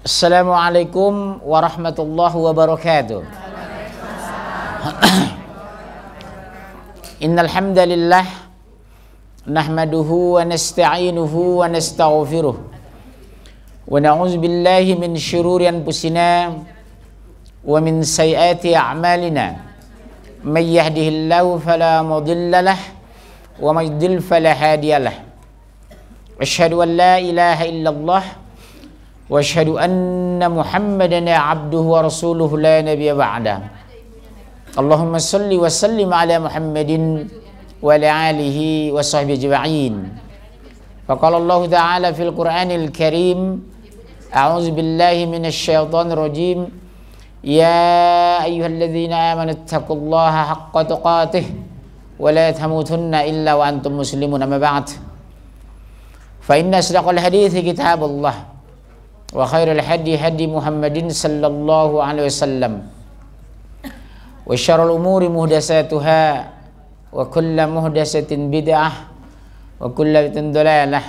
Assalamualaikum warahmatullahi wabarakatuh. Innal hamdalillah nahmaduhu wa nasta'inuhu wa nastaghfiruh. Wa na'udzu billahi min shururi anfusina wa min sayyiati a'malina. May yahdihillahu fala mudilla lah wa may yudlil fala hadiya lah. Ashhadu an la ilaha illallah واشهد ان محمدا عبده ورسوله لا نبي بعده اللهم صل وسلم على محمد وعلى اله وصحبه اجمعين فقال الله تعالى في القران الكريم اعوذ بالله من الشيطان الرجيم يا ايها الذين امنوا اتقوا الله حق تقاته ولا تموتن الا وانتم مسلمون اما بعد فان اصدق الحديث كتاب الله وخير sallallahu alaihi محمد صلى الله عليه وسلم وشر الأمور muhdatsatin وكل wa kullu وكل dalalah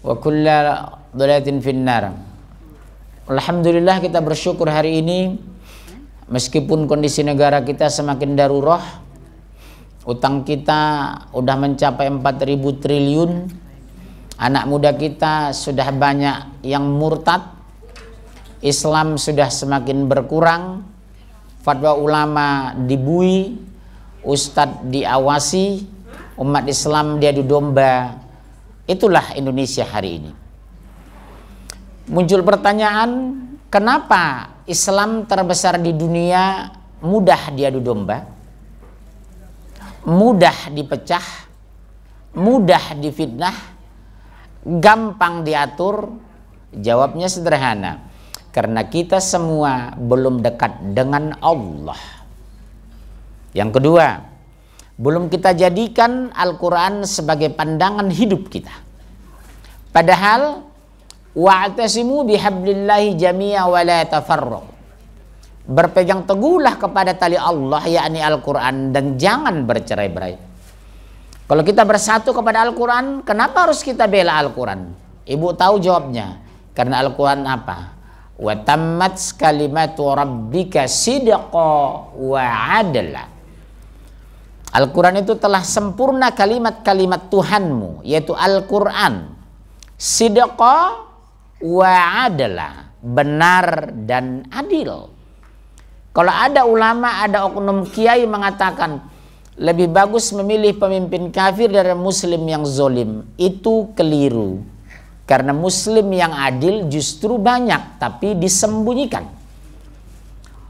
وكل kullu في النار Alhamdulillah kita bersyukur hari ini meskipun kondisi negara kita semakin darurat utang kita udah mencapai 4000 triliun Anak muda kita sudah banyak yang murtad, Islam sudah semakin berkurang, fatwa ulama dibui, ustadz diawasi, umat Islam diadu domba. Itulah Indonesia hari ini. Muncul pertanyaan, kenapa Islam terbesar di dunia mudah diadu domba? Mudah dipecah, mudah difitnah, gampang diatur? Jawabnya sederhana. Karena kita semua belum dekat dengan Allah. Yang kedua, belum kita jadikan Al-Quran sebagai pandangan hidup kita. Padahal, wa'atasimu bihablillahi jami'a wa la tafarruq berpegang teguhlah kepada tali Allah yakni Al-Quran dan jangan bercerai-berai kalau kita bersatu kepada Al-Quran, kenapa harus kita bela Al-Quran? Ibu tahu jawabnya. Karena Al-Quran apa? Watamat kalimat rabbika sidqa wa adla. Al-Quran itu telah sempurna kalimat-kalimat Tuhanmu, yaitu Al-Quran. Sidqa wa adla. Benar dan adil. Kalau ada ulama, ada oknum kiai mengatakan, lebih bagus memilih pemimpin kafir dari muslim yang zolim itu keliru karena muslim yang adil justru banyak tapi disembunyikan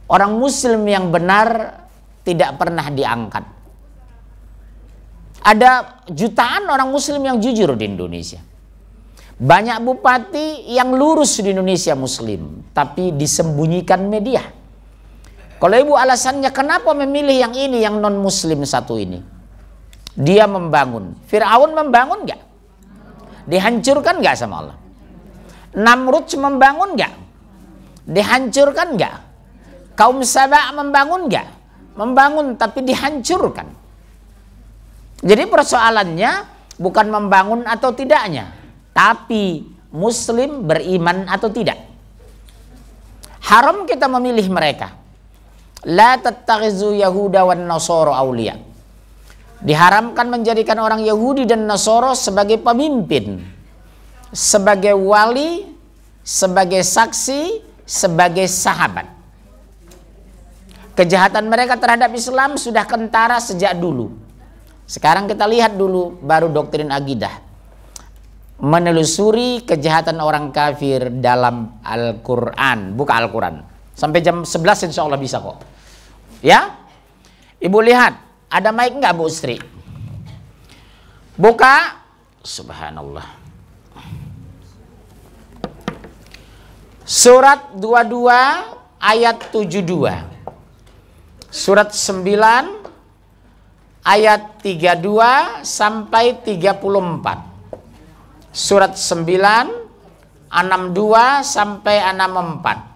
orang muslim yang benar tidak pernah diangkat ada jutaan orang muslim yang jujur di Indonesia banyak bupati yang lurus di Indonesia muslim tapi disembunyikan media kalau ibu alasannya kenapa memilih yang ini, yang non muslim satu ini? Dia membangun. Fir'aun membangun nggak? Dihancurkan nggak sama Allah? Namrud membangun nggak? Dihancurkan nggak? Kaum Saba membangun nggak? Membangun tapi dihancurkan. Jadi persoalannya bukan membangun atau tidaknya, tapi Muslim beriman atau tidak. Haram kita memilih mereka. La tattakhizu Yahuda wan Nasoro awliya. Diharamkan menjadikan orang Yahudi dan Nasoro sebagai pemimpin, sebagai wali, sebagai saksi, sebagai sahabat. Kejahatan mereka terhadap Islam sudah kentara sejak dulu. Sekarang kita lihat dulu baru doktrin akidah. Menelusuri kejahatan orang kafir dalam Al-Qur'an, buka Al-Qur'an Sampai jam 11 insya Allah bisa kok. Ya? Ibu lihat, ada mic nggak Bu Sri? Buka. Subhanallah. Surat 22 ayat 72. Surat 9 ayat 32 sampai 34. Surat 9 62 sampai 64.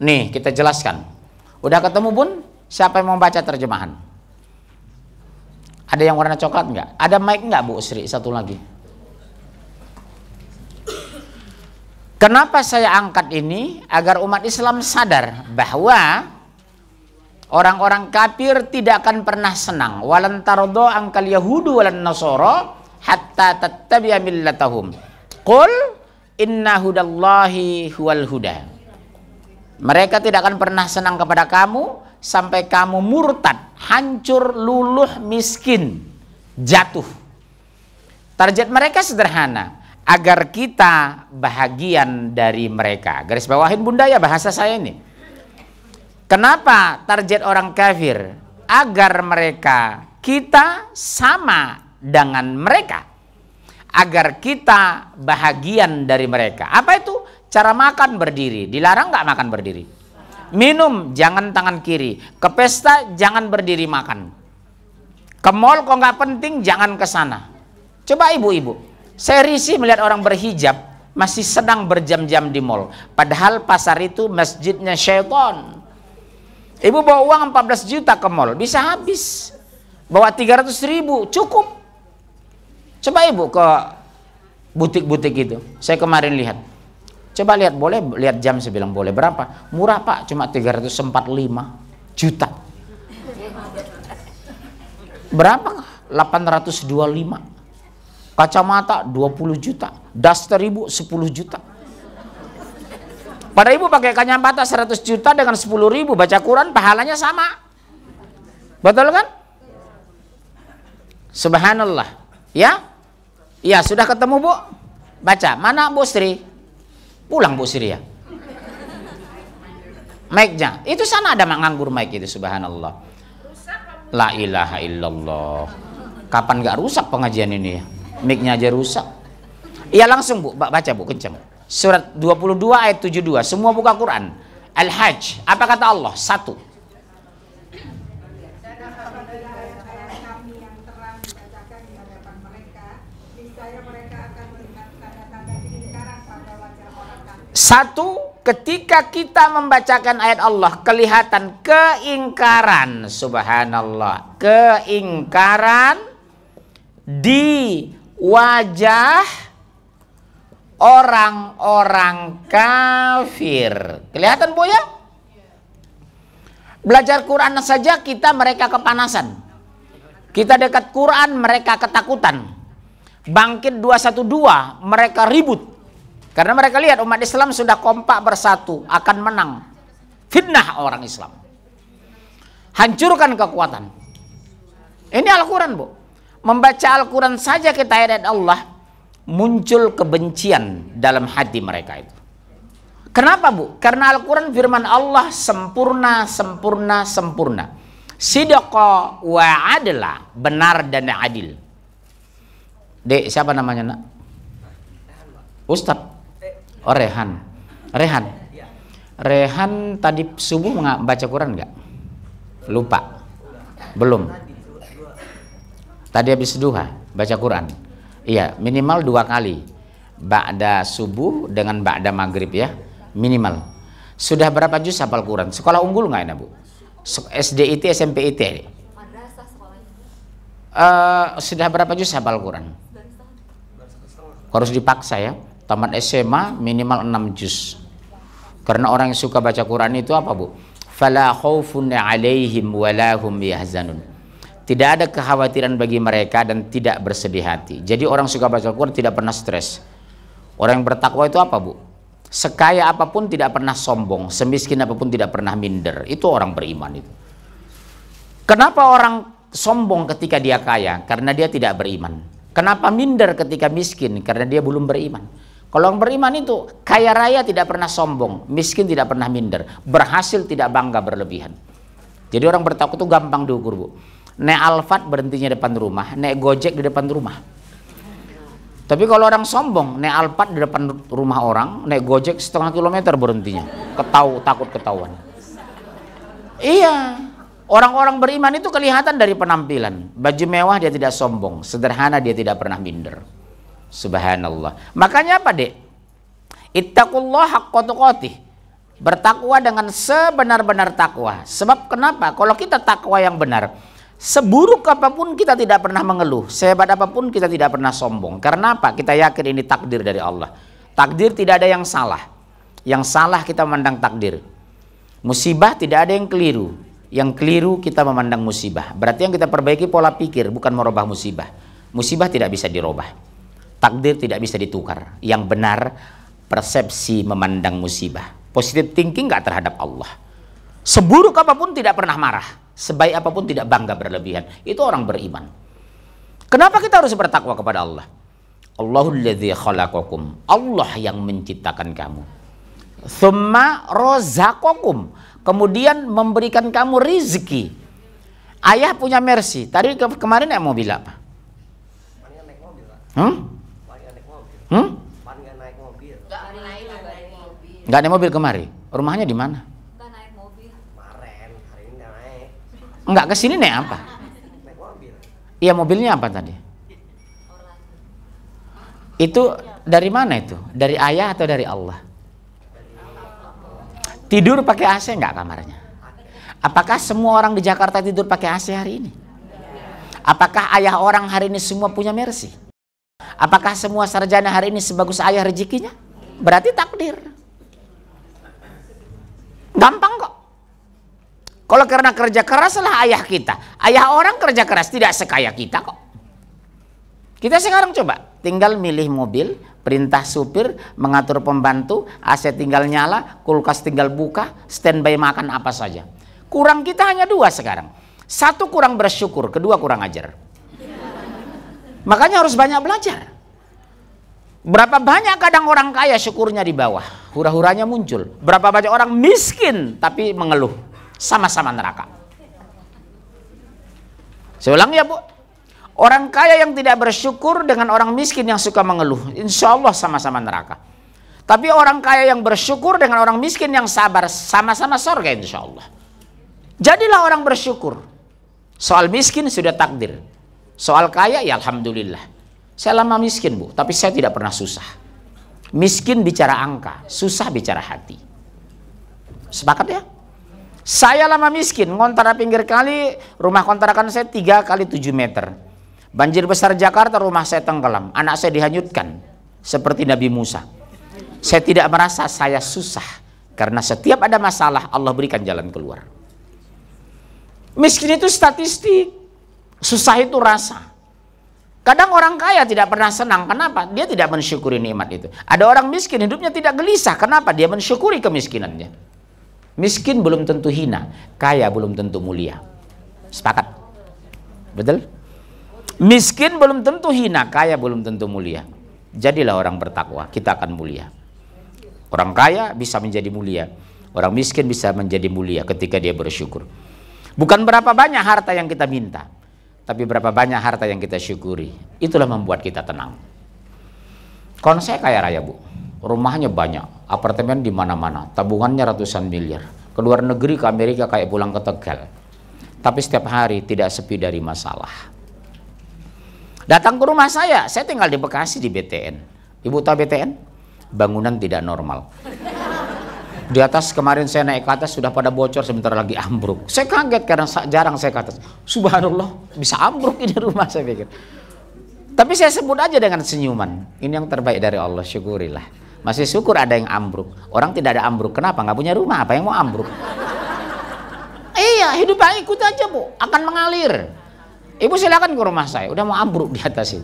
Nih, kita jelaskan. Udah ketemu pun siapa yang mau baca terjemahan? Ada yang warna coklat enggak? Ada mic enggak, Bu Sri? Satu lagi. Kenapa saya angkat ini? Agar umat Islam sadar bahwa orang-orang kafir tidak akan pernah senang. Walan tardo angkal yahudu walan hatta tattabi'a millatahum. Qul inna hudallahi huwal huda. Mereka tidak akan pernah senang kepada kamu sampai kamu murtad, hancur, luluh, miskin, jatuh. Target mereka sederhana, agar kita bahagian dari mereka. Garis bawahin bunda ya bahasa saya ini. Kenapa target orang kafir? Agar mereka, kita sama dengan mereka agar kita bahagian dari mereka. Apa itu? Cara makan berdiri. Dilarang nggak makan berdiri. Minum jangan tangan kiri. Ke pesta jangan berdiri makan. Ke mall kok nggak penting jangan ke sana. Coba ibu-ibu, saya risih melihat orang berhijab masih sedang berjam-jam di mall. Padahal pasar itu masjidnya syaitan. Ibu bawa uang 14 juta ke mall, bisa habis. Bawa 300 ribu, cukup Coba ibu ke butik-butik itu. Saya kemarin lihat. Coba lihat boleh lihat jam saya bilang boleh berapa? Murah Pak, cuma 345 juta. Berapa? 825. Kacamata 20 juta, daster ibu 10 juta. Pada ibu pakai kacamata 100 juta dengan 10 ribu baca Quran pahalanya sama. Betul kan? Subhanallah. Ya, Iya, sudah ketemu, Bu? Baca. Mana Bu Sri? Pulang Bu Sri ya. Mic-nya. Itu sana ada nganggur mic itu, subhanallah. La ilaha illallah. Kapan gak rusak pengajian ini ya? Mic-nya aja rusak. Iya langsung Bu, baca Bu, kencang. Surat 22 ayat 72, semua buka Quran. Al-Hajj, apa kata Allah? Satu. Satu, ketika kita membacakan ayat Allah kelihatan keingkaran, subhanallah, keingkaran di wajah orang-orang kafir. Kelihatan Bu ya? Belajar Quran saja kita mereka kepanasan. Kita dekat Quran mereka ketakutan. Bangkit 212 mereka ribut karena mereka lihat umat Islam sudah kompak bersatu, akan menang. Fitnah orang Islam. Hancurkan kekuatan. Ini Al-Quran, Bu. Membaca Al-Quran saja kita ayat Allah, muncul kebencian dalam hati mereka itu. Kenapa, Bu? Karena Al-Quran firman Allah sempurna, sempurna, sempurna. Sidoko wa adalah benar dan adil. Dek, siapa namanya, nak? Ustadz. Oh Rehan. Rehan. Rehan tadi subuh baca Quran nggak? Lupa. Belum. Tadi habis duha baca Quran. Iya, minimal dua kali. Ba'da subuh dengan ba'da maghrib ya. Minimal. Sudah berapa juz hafal Quran? Sekolah unggul nggak ini, Bu? SDIT, SMPIT? Uh, eh, sudah berapa juz hafal Quran? Harus dipaksa ya. Tamat SMA minimal 6 juz. Karena orang yang suka baca Quran itu apa, Bu? Fala khaufun 'alaihim wala hum yahzanun. Tidak ada kekhawatiran bagi mereka dan tidak bersedih hati. Jadi orang suka baca Quran tidak pernah stres. Orang yang bertakwa itu apa, Bu? Sekaya apapun tidak pernah sombong, semiskin apapun tidak pernah minder. Itu orang beriman itu. Kenapa orang sombong ketika dia kaya? Karena dia tidak beriman. Kenapa minder ketika miskin? Karena dia belum beriman. Kalau orang beriman itu kaya raya tidak pernah sombong, miskin tidak pernah minder, berhasil tidak bangga berlebihan. Jadi orang bertakut itu gampang diukur, Bu. Naik alfat berhentinya depan rumah, naik Gojek di depan rumah. Tapi kalau orang sombong, naik alfat di depan rumah orang, naik Gojek setengah kilometer berhentinya. Ketau, takut ketahuan. Iya, Orang-orang beriman itu kelihatan dari penampilan. Baju mewah dia tidak sombong, sederhana dia tidak pernah minder. Subhanallah. Makanya apa, Dek? Ittaqullah haqqa Bertakwa dengan sebenar-benar takwa. Sebab kenapa? Kalau kita takwa yang benar, seburuk apapun kita tidak pernah mengeluh, sehebat apapun kita tidak pernah sombong. Karena apa? Kita yakin ini takdir dari Allah. Takdir tidak ada yang salah. Yang salah kita memandang takdir. Musibah tidak ada yang keliru. Yang keliru kita memandang musibah. Berarti yang kita perbaiki pola pikir bukan merubah musibah. Musibah tidak bisa dirubah. Takdir tidak bisa ditukar. Yang benar persepsi memandang musibah. Positive thinking nggak terhadap Allah. Seburuk apapun tidak pernah marah. Sebaik apapun tidak bangga berlebihan. Itu orang beriman. Kenapa kita harus bertakwa kepada Allah? Allahul Allah yang menciptakan kamu. Thumma rozaqakum. Kemudian memberikan kamu rizki. Ayah punya mercy. Tadi ke kemarin yang mau bilang apa? Hmm? Hmm? Nggak naik mobil. naik, mobil. naik mobil kemari. Rumahnya di mana? Enggak naik mobil. Kemarin, hari ini naik. kesini naik apa? Naik mobil. Iya mobilnya apa tadi? Itu dari mana itu? Dari ayah atau dari Allah? Tidur pakai AC nggak kamarnya? Apakah semua orang di Jakarta tidur pakai AC hari ini? Apakah ayah orang hari ini semua punya mercy? Apakah semua sarjana hari ini sebagus ayah rezekinya? Berarti takdir. Gampang kok. Kalau karena kerja keraslah ayah kita. Ayah orang kerja keras tidak sekaya kita kok. Kita sekarang coba tinggal milih mobil, perintah supir, mengatur pembantu, AC tinggal nyala, kulkas tinggal buka, standby makan apa saja. Kurang kita hanya dua sekarang. Satu kurang bersyukur, kedua kurang ajar. Makanya harus banyak belajar. Berapa banyak kadang orang kaya syukurnya di bawah, hura-huranya muncul. Berapa banyak orang miskin tapi mengeluh, sama-sama neraka. Saya ulang ya bu, orang kaya yang tidak bersyukur dengan orang miskin yang suka mengeluh, insya Allah sama-sama neraka. Tapi orang kaya yang bersyukur dengan orang miskin yang sabar, sama-sama sorga insya Allah. Jadilah orang bersyukur. Soal miskin sudah takdir. Soal kaya ya alhamdulillah. Saya lama miskin, Bu, tapi saya tidak pernah susah. Miskin bicara angka, susah bicara hati. Sepakat ya? Saya lama miskin, ngontara pinggir kali, rumah kontrakan saya 3 kali 7 meter. Banjir besar Jakarta, rumah saya tenggelam, anak saya dihanyutkan seperti Nabi Musa. Saya tidak merasa saya susah karena setiap ada masalah Allah berikan jalan keluar. Miskin itu statistik. Susah itu rasa. Kadang orang kaya tidak pernah senang. Kenapa? Dia tidak mensyukuri nikmat itu. Ada orang miskin hidupnya tidak gelisah. Kenapa? Dia mensyukuri kemiskinannya. Miskin belum tentu hina, kaya belum tentu mulia. Sepakat? Betul? Miskin belum tentu hina, kaya belum tentu mulia. Jadilah orang bertakwa, kita akan mulia. Orang kaya bisa menjadi mulia, orang miskin bisa menjadi mulia ketika dia bersyukur. Bukan berapa banyak harta yang kita minta, tapi berapa banyak harta yang kita syukuri. Itulah membuat kita tenang. Konsep kaya raya bu, rumahnya banyak, apartemen di mana-mana, tabungannya ratusan miliar. Keluar negeri ke Amerika kayak pulang ke Tegal. Tapi setiap hari tidak sepi dari masalah. Datang ke rumah saya, saya tinggal di Bekasi di BTN. Ibu tahu BTN? Bangunan tidak normal. Di atas kemarin saya naik ke atas sudah pada bocor sebentar lagi ambruk. Saya kaget karena jarang saya ke atas. Subhanallah bisa ambruk ini rumah saya pikir. Tapi saya sebut aja dengan senyuman. Ini yang terbaik dari Allah, syukurilah. Masih syukur ada yang ambruk. Orang tidak ada ambruk. Kenapa? Nggak punya rumah. Apa yang mau ambruk? iya, hidup yang ikut aja bu. Akan mengalir. Ibu silakan ke rumah saya. Udah mau ambruk di atas ini.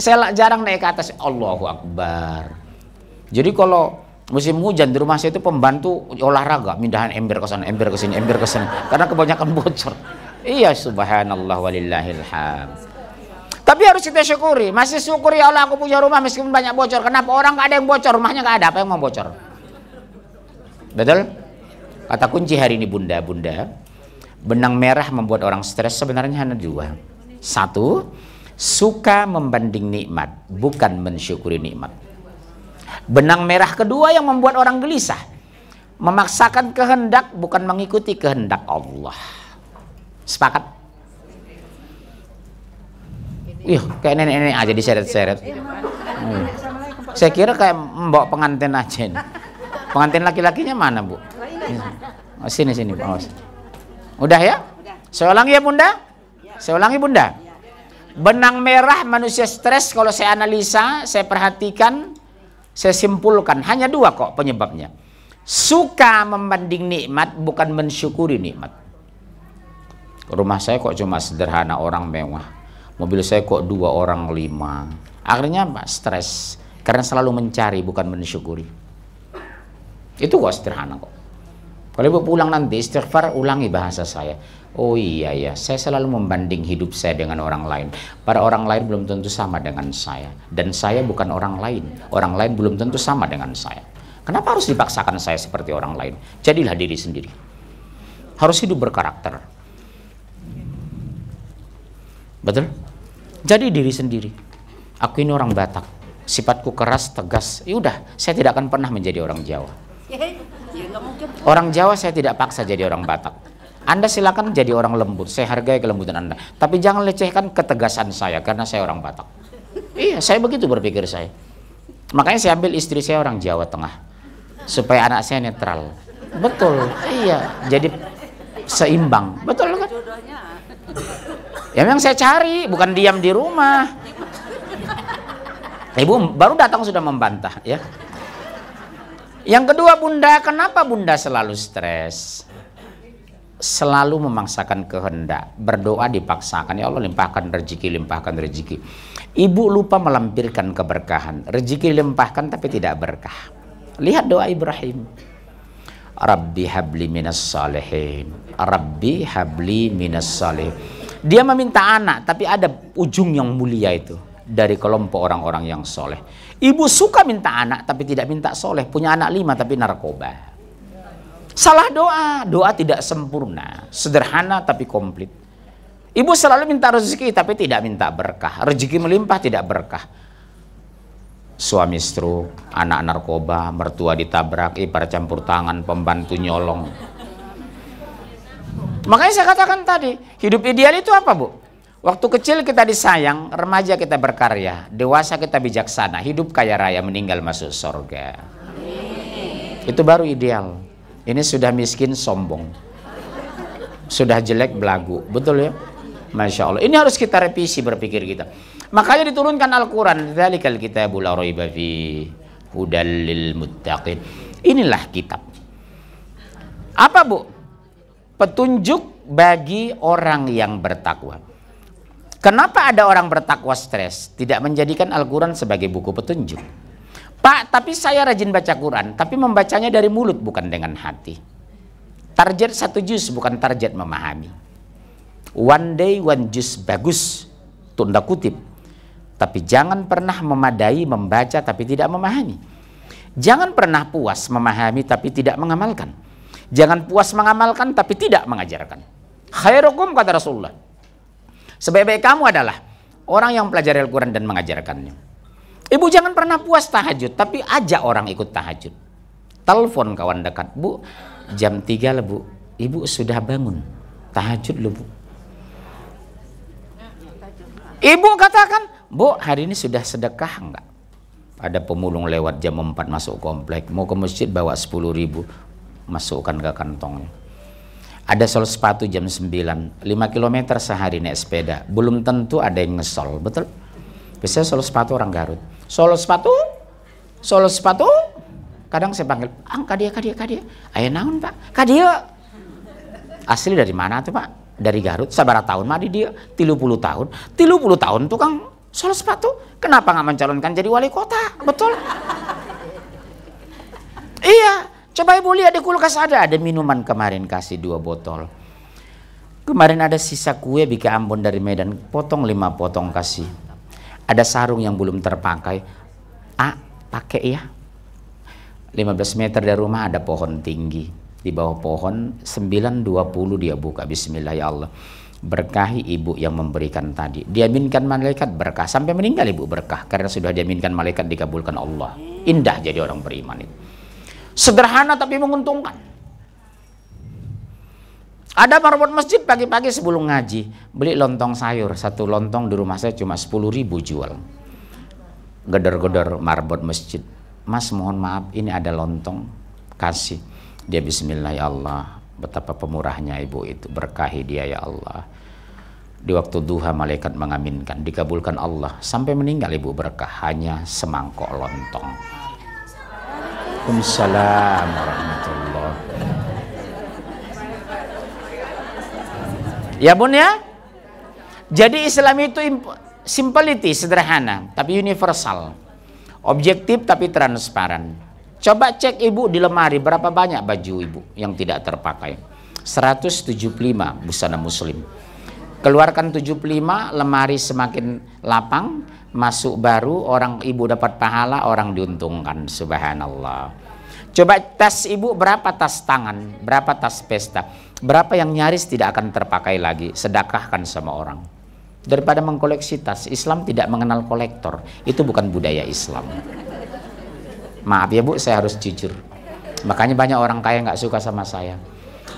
Saya jarang naik ke atas. Allahu Akbar. Jadi kalau musim hujan di rumah saya itu pembantu olahraga mindahan ember ke sana ember ke sini ember ke sini karena kebanyakan bocor iya subhanallah walillahilham tapi harus kita syukuri masih syukuri ya Allah aku punya rumah meskipun banyak bocor kenapa orang nggak ada yang bocor rumahnya nggak ada apa yang mau bocor betul kata kunci hari ini bunda bunda benang merah membuat orang stres sebenarnya hanya dua satu suka membanding nikmat bukan mensyukuri nikmat Benang merah kedua yang membuat orang gelisah. Memaksakan kehendak bukan mengikuti kehendak Allah. Sepakat? Iya, kayak nenek-nenek aja diseret-seret. Hmm. Saya kira kayak membawa pengantin aja ini. Pengantin laki-lakinya mana, Bu? Oh, sini sini, bang. Udah ya? Saya ulangi ya, Bunda. Saya ulangi, Bunda. Benang merah manusia stres kalau saya analisa, saya perhatikan saya simpulkan hanya dua kok penyebabnya. Suka membanding nikmat bukan mensyukuri nikmat. Rumah saya kok cuma sederhana orang mewah. Mobil saya kok dua orang lima. Akhirnya apa? Stres. Karena selalu mencari bukan mensyukuri. Itu kok sederhana kok. Kalau ibu pulang nanti istighfar ulangi bahasa saya Oh iya ya, saya selalu membanding hidup saya dengan orang lain. Para orang lain belum tentu sama dengan saya. Dan saya bukan orang lain. Orang lain belum tentu sama dengan saya. Kenapa harus dipaksakan saya seperti orang lain? Jadilah diri sendiri. Harus hidup berkarakter. Betul? Jadi diri sendiri. Aku ini orang Batak. Sifatku keras, tegas. Ya udah, saya tidak akan pernah menjadi orang Jawa. Ya, orang Jawa saya tidak paksa jadi orang Batak anda silakan jadi orang lembut, saya hargai kelembutan Anda. Tapi jangan lecehkan ketegasan saya karena saya orang Batak. Iya, saya begitu berpikir saya. Makanya saya ambil istri saya orang Jawa Tengah supaya anak saya netral. Betul. Iya, jadi seimbang. Betul kan? Ya memang saya cari, bukan diam di rumah. Ibu baru datang sudah membantah ya. Yang kedua bunda, kenapa bunda selalu stres? selalu memaksakan kehendak, berdoa dipaksakan, ya Allah limpahkan rezeki, limpahkan rezeki. Ibu lupa melampirkan keberkahan, rezeki limpahkan tapi tidak berkah. Lihat doa Ibrahim. Rabbi habli minas salihin. Rabbi habli minas salih Dia meminta anak, tapi ada ujung yang mulia itu dari kelompok orang-orang yang soleh. Ibu suka minta anak, tapi tidak minta soleh. Punya anak lima, tapi narkoba. Salah doa, doa tidak sempurna, sederhana tapi komplit. Ibu selalu minta rezeki tapi tidak minta berkah. Rezeki melimpah tidak berkah. Suami stroke, anak narkoba, mertua ditabrak, ipar campur tangan, pembantu nyolong. Makanya saya katakan tadi, hidup ideal itu apa bu? Waktu kecil kita disayang, remaja kita berkarya, dewasa kita bijaksana, hidup kaya raya, meninggal masuk surga. Itu baru ideal. Ini sudah miskin sombong. Sudah jelek belagu. Betul ya? Masya Allah. Ini harus kita revisi berpikir kita. Makanya diturunkan Al-Quran. Zalikal kita araiba fi hudallil muttaqin. Inilah kitab. Apa bu? Petunjuk bagi orang yang bertakwa. Kenapa ada orang bertakwa stres? Tidak menjadikan Al-Quran sebagai buku petunjuk. Pak, tapi saya rajin baca Quran, tapi membacanya dari mulut bukan dengan hati. Target satu juz bukan target memahami. One day one juz bagus, tunda kutip. Tapi jangan pernah memadai membaca tapi tidak memahami. Jangan pernah puas memahami tapi tidak mengamalkan. Jangan puas mengamalkan tapi tidak mengajarkan. Khairukum kata Rasulullah. Sebaik-baik kamu adalah orang yang pelajari Al-Quran dan mengajarkannya. Ibu jangan pernah puas tahajud, tapi ajak orang ikut tahajud. Telepon kawan dekat, Bu, jam 3 lah Bu. Ibu sudah bangun, tahajud lu Bu. Ibu katakan, Bu hari ini sudah sedekah enggak? Ada pemulung lewat jam 4 masuk komplek, mau ke masjid bawa 10 ribu, masukkan ke kantongnya. Ada sol sepatu jam 9, 5 km sehari naik sepeda, belum tentu ada yang ngesol, betul? Biasanya sol sepatu orang Garut Solo sepatu, solo sepatu. Kadang saya panggil, ang kadia kadia kadia. Ayo naon pak, kadia. Asli dari mana tuh pak? Dari Garut, sabar tahun mah dia, tilu puluh tahun. Tilu puluh tahun tukang solo sepatu. Kenapa nggak mencalonkan jadi wali kota? Betul? iya, coba ibu lihat di kulkas ada, ada minuman kemarin kasih dua botol. Kemarin ada sisa kue bika Ambon dari Medan, potong lima potong kasih ada sarung yang belum terpakai A pakai ya 15 meter dari rumah ada pohon tinggi di bawah pohon 9.20 dia buka bismillah ya Allah berkahi ibu yang memberikan tadi diaminkan malaikat berkah sampai meninggal ibu berkah karena sudah diaminkan malaikat dikabulkan Allah indah jadi orang beriman itu sederhana tapi menguntungkan ada marbot masjid pagi-pagi sebelum ngaji, beli lontong sayur, satu lontong di rumah saya cuma sepuluh ribu jual. geder geder marbot masjid. Mas mohon maaf, ini ada lontong, kasih. Dia bismillah ya Allah, betapa pemurahnya ibu itu, berkahi dia ya Allah. Di waktu duha malaikat mengaminkan, dikabulkan Allah, sampai meninggal ibu berkah, hanya semangkok lontong. Assalamualaikum warahmatullahi Ya bun ya? Jadi Islam itu simplicity, sederhana, tapi universal. Objektif tapi transparan. Coba cek ibu di lemari, berapa banyak baju ibu yang tidak terpakai? 175 busana muslim. Keluarkan 75, lemari semakin lapang, masuk baru, orang ibu dapat pahala, orang diuntungkan. Subhanallah. Coba tas ibu berapa tas tangan, berapa tas pesta. Berapa yang nyaris tidak akan terpakai lagi, sedekahkan sama orang. Daripada mengkoleksi tas, Islam tidak mengenal kolektor. Itu bukan budaya Islam. Maaf ya bu, saya harus jujur. Makanya banyak orang kaya nggak suka sama saya.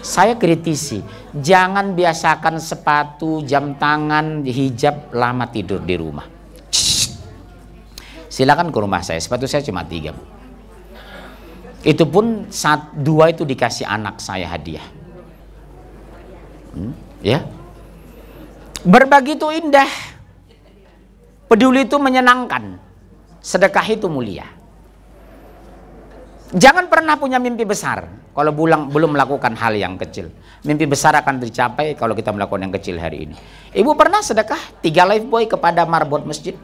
Saya kritisi, jangan biasakan sepatu, jam tangan, hijab lama tidur di rumah. Silakan ke rumah saya, sepatu saya cuma tiga. Bu. Itu pun saat dua itu dikasih anak saya hadiah Ya. Berbagi itu indah. Peduli itu menyenangkan. Sedekah itu mulia. Jangan pernah punya mimpi besar kalau bulang, belum melakukan hal yang kecil. Mimpi besar akan tercapai kalau kita melakukan yang kecil hari ini. Ibu pernah sedekah tiga life boy kepada marbot masjid?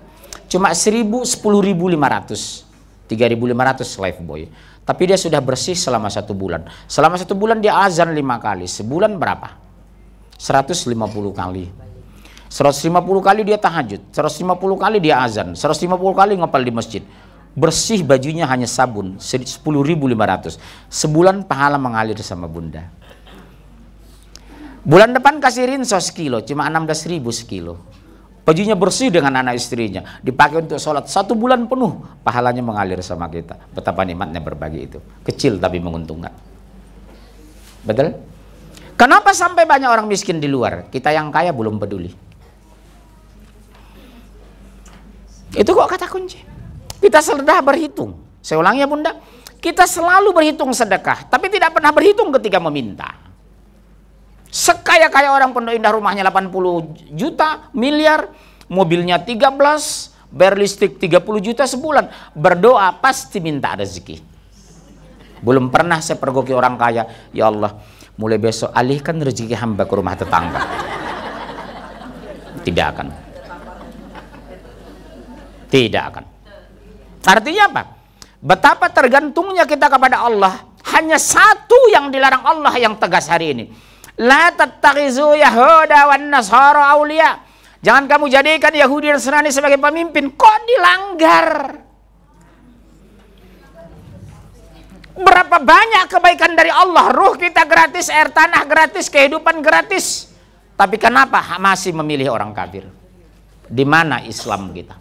Cuma seribu, sepuluh ribu lima ratus. tiga ribu lima ratus life boy. Tapi dia sudah bersih selama satu bulan. Selama satu bulan dia azan lima kali. Sebulan berapa? 150 kali. 150 kali dia tahajud, 150 kali dia azan, 150 kali ngepel di masjid. Bersih bajunya hanya sabun, 10.500. Sebulan pahala mengalir sama bunda. Bulan depan kasih rinso kilo, cuma 16.000 kilo. sekilo. Bajunya bersih dengan anak istrinya, dipakai untuk sholat. Satu bulan penuh, pahalanya mengalir sama kita. Betapa nikmatnya berbagi itu. Kecil tapi menguntungkan. Betul? Kenapa sampai banyak orang miskin di luar? Kita yang kaya belum peduli. Itu kok kata kunci. Kita serdah berhitung. Saya ulangi ya bunda. Kita selalu berhitung sedekah. Tapi tidak pernah berhitung ketika meminta. Sekaya-kaya orang pondok indah rumahnya 80 juta, miliar. Mobilnya 13, bayar listrik 30 juta sebulan. Berdoa pasti minta rezeki. Belum pernah saya pergoki orang kaya. Ya Allah, mulai besok alihkan rezeki hamba ke rumah tetangga tidak akan tidak akan artinya apa betapa tergantungnya kita kepada Allah hanya satu yang dilarang Allah yang tegas hari ini la tattakhizu yahuda wan nasara aulia. jangan kamu jadikan Yahudi dan Nasrani sebagai pemimpin kok dilanggar Berapa banyak kebaikan dari Allah. Ruh kita gratis, air tanah gratis, kehidupan gratis. Tapi kenapa masih memilih orang kafir? Di mana Islam kita?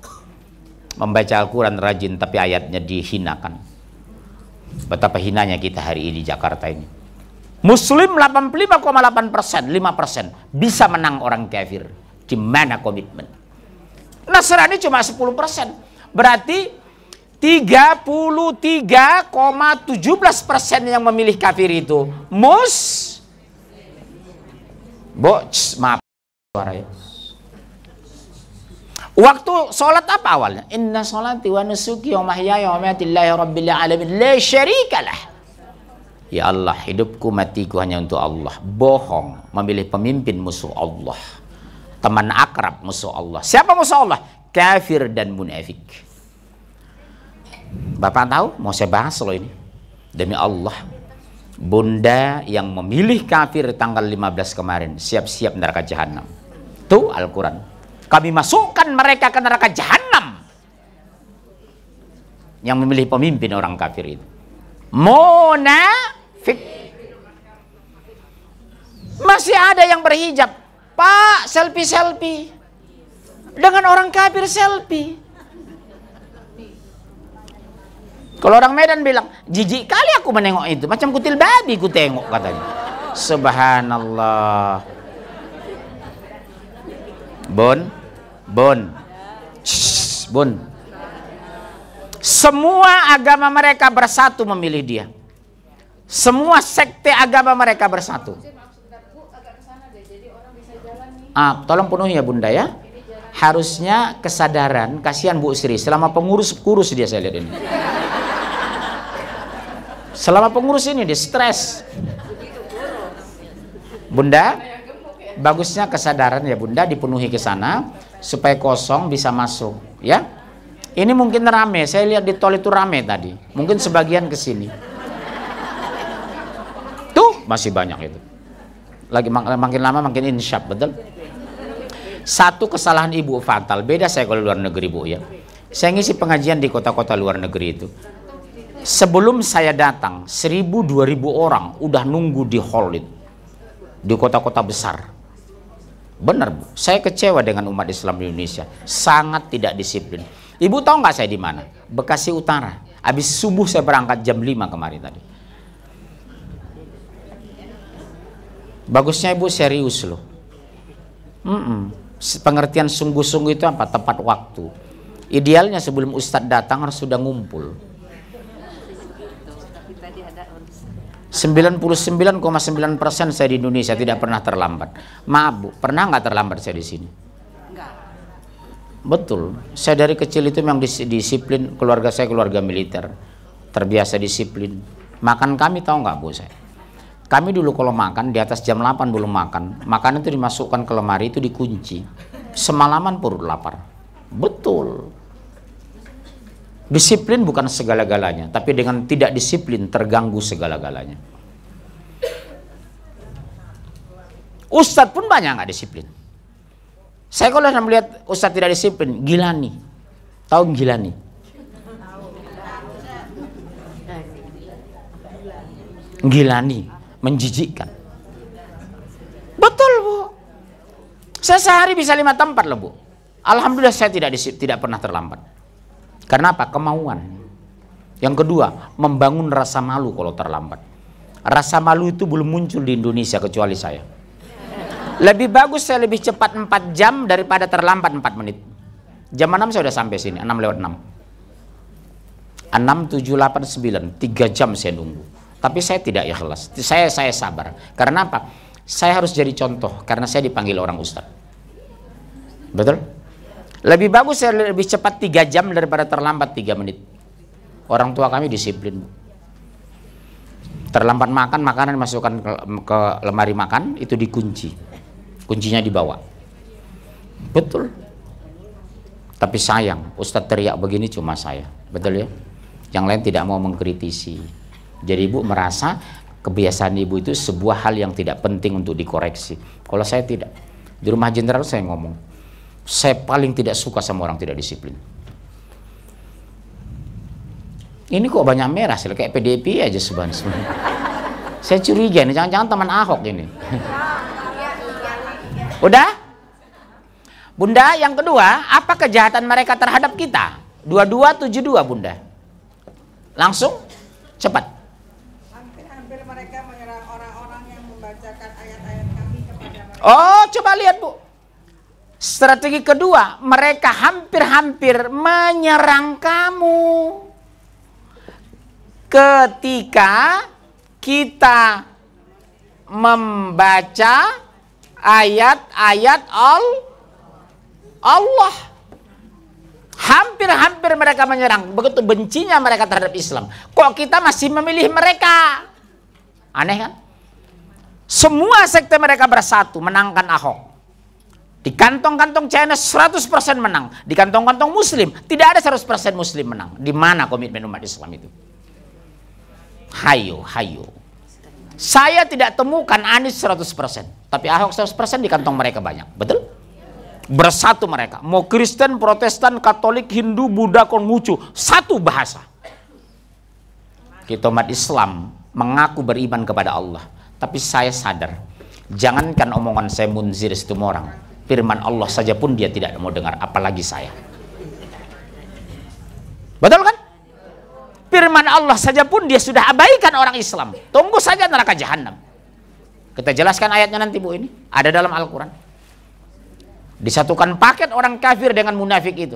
Membaca Al-Quran rajin tapi ayatnya dihinakan. Betapa hinanya kita hari ini di Jakarta ini. Muslim 85,8 persen, 5 persen. Bisa menang orang kafir. Di mana komitmen? Nasrani cuma 10 persen. Berarti 33,17 persen yang memilih kafir itu mus boc maaf suara ya. Waktu sholat apa awalnya? Inna sholati wa nusuki wa mahyaya wa mayatillahi rabbil alamin. La syarikalah. Ya Allah, hidupku matiku hanya untuk Allah. Bohong, memilih pemimpin musuh Allah. Teman akrab musuh Allah. Siapa musuh Allah? Kafir dan munafik. Bapak tahu mau saya bahas loh ini. Demi Allah. Bunda yang memilih kafir tanggal 15 kemarin siap-siap neraka jahanam. Tuh Al-Qur'an. Kami masukkan mereka ke neraka jahanam. Yang memilih pemimpin orang kafir itu. Munafik. Masih ada yang berhijab. Pak, selfie-selfie. Dengan orang kafir selfie. Kalau orang Medan bilang, jijik kali aku menengok itu. Macam kutil babi ku tengok katanya. Subhanallah. Bon, bon, Shhh, bon. Semua agama mereka bersatu memilih dia. Semua sekte agama mereka bersatu. Ah, tolong penuhi ya bunda ya. Harusnya kesadaran, kasihan Bu Sri. Selama pengurus kurus dia saya lihat ini. Selama pengurus ini dia stres. Bunda, bagusnya kesadaran ya Bunda dipenuhi ke sana supaya kosong bisa masuk, ya. Ini mungkin rame, saya lihat di tol itu rame tadi. Mungkin sebagian ke sini. Tuh, masih banyak itu. Lagi mak makin lama makin insyaf, betul? Satu kesalahan ibu fatal, beda saya kalau luar negeri Bu ya. Saya ngisi pengajian di kota-kota luar negeri itu. Sebelum saya datang, seribu dua ribu orang udah nunggu di hall itu. Di kota-kota besar. Benar, Bu. Saya kecewa dengan umat Islam di Indonesia. Sangat tidak disiplin. Ibu tahu nggak saya di mana? Bekasi Utara. Habis subuh saya berangkat jam 5 kemarin tadi. Bagusnya Ibu serius loh. Mm -mm. Pengertian sungguh-sungguh itu apa? Tepat waktu. Idealnya sebelum Ustadz datang harus sudah ngumpul. 99,9% saya di Indonesia tidak pernah terlambat. Maaf Bu, pernah nggak terlambat saya di sini? Betul. Saya dari kecil itu memang disiplin. Keluarga saya keluarga militer. Terbiasa disiplin. Makan kami tahu nggak Bu saya? Kami dulu kalau makan di atas jam 8 belum makan. Makanan itu dimasukkan ke lemari itu dikunci. Semalaman perut lapar. Betul Disiplin bukan segala-galanya, tapi dengan tidak disiplin terganggu segala-galanya. Ustadz pun banyak nggak disiplin. Saya kalau melihat Ustadz tidak disiplin, gila Gilani. Tahu gila nih, menjijikkan. Betul, Bu. Saya sehari bisa lima tempat loh, Bu. Alhamdulillah saya tidak tidak pernah terlambat. Karena apa? Kemauan. Yang kedua, membangun rasa malu kalau terlambat. Rasa malu itu belum muncul di Indonesia kecuali saya. Lebih bagus saya lebih cepat 4 jam daripada terlambat 4 menit. Jam 6 saya sudah sampai sini, 6 lewat 6. 6, 7, 8, 9, 3 jam saya nunggu. Tapi saya tidak ikhlas, saya saya sabar. Karena apa? Saya harus jadi contoh, karena saya dipanggil orang ustadz. Betul? Lebih bagus saya lebih cepat 3 jam daripada terlambat 3 menit. Orang tua kami disiplin. Terlambat makan, makanan masukkan ke, ke lemari makan, itu dikunci. Kuncinya dibawa. Betul. Tapi sayang, Ustadz teriak begini cuma saya. Betul ya? Yang lain tidak mau mengkritisi. Jadi ibu merasa kebiasaan ibu itu sebuah hal yang tidak penting untuk dikoreksi. Kalau saya tidak. Di rumah jenderal saya ngomong saya paling tidak suka sama orang tidak disiplin. Ini kok banyak merah sih, kayak PDP aja sebenarnya. Saya curiga nih, jangan-jangan teman Ahok ini. Udah? Bunda, yang kedua, apa kejahatan mereka terhadap kita? 2272, Bunda. Langsung, cepat. Hampir-hampir mereka menyerang orang-orang yang membacakan ayat-ayat kami kepada mereka. Oh, coba lihat, Bu. Strategi kedua, mereka hampir-hampir menyerang kamu. Ketika kita membaca ayat-ayat Allah hampir-hampir mereka menyerang begitu bencinya mereka terhadap Islam kok kita masih memilih mereka aneh kan semua sekte mereka bersatu menangkan Ahok di kantong-kantong China 100% menang. Di kantong-kantong Muslim tidak ada 100% Muslim menang. Di mana komitmen umat Islam itu? Hayo, hayo. Saya tidak temukan Anies 100%. Tapi Ahok 100% di kantong mereka banyak. Betul? Bersatu mereka. Mau Kristen, Protestan, Katolik, Hindu, Buddha, Konghucu. Satu bahasa. Kita umat Islam mengaku beriman kepada Allah. Tapi saya sadar. Jangankan omongan saya munzir itu orang firman Allah saja pun dia tidak mau dengar apalagi saya betul kan firman Allah saja pun dia sudah abaikan orang Islam tunggu saja neraka jahanam kita jelaskan ayatnya nanti Bu ini ada dalam Al-Qur'an disatukan paket orang kafir dengan munafik itu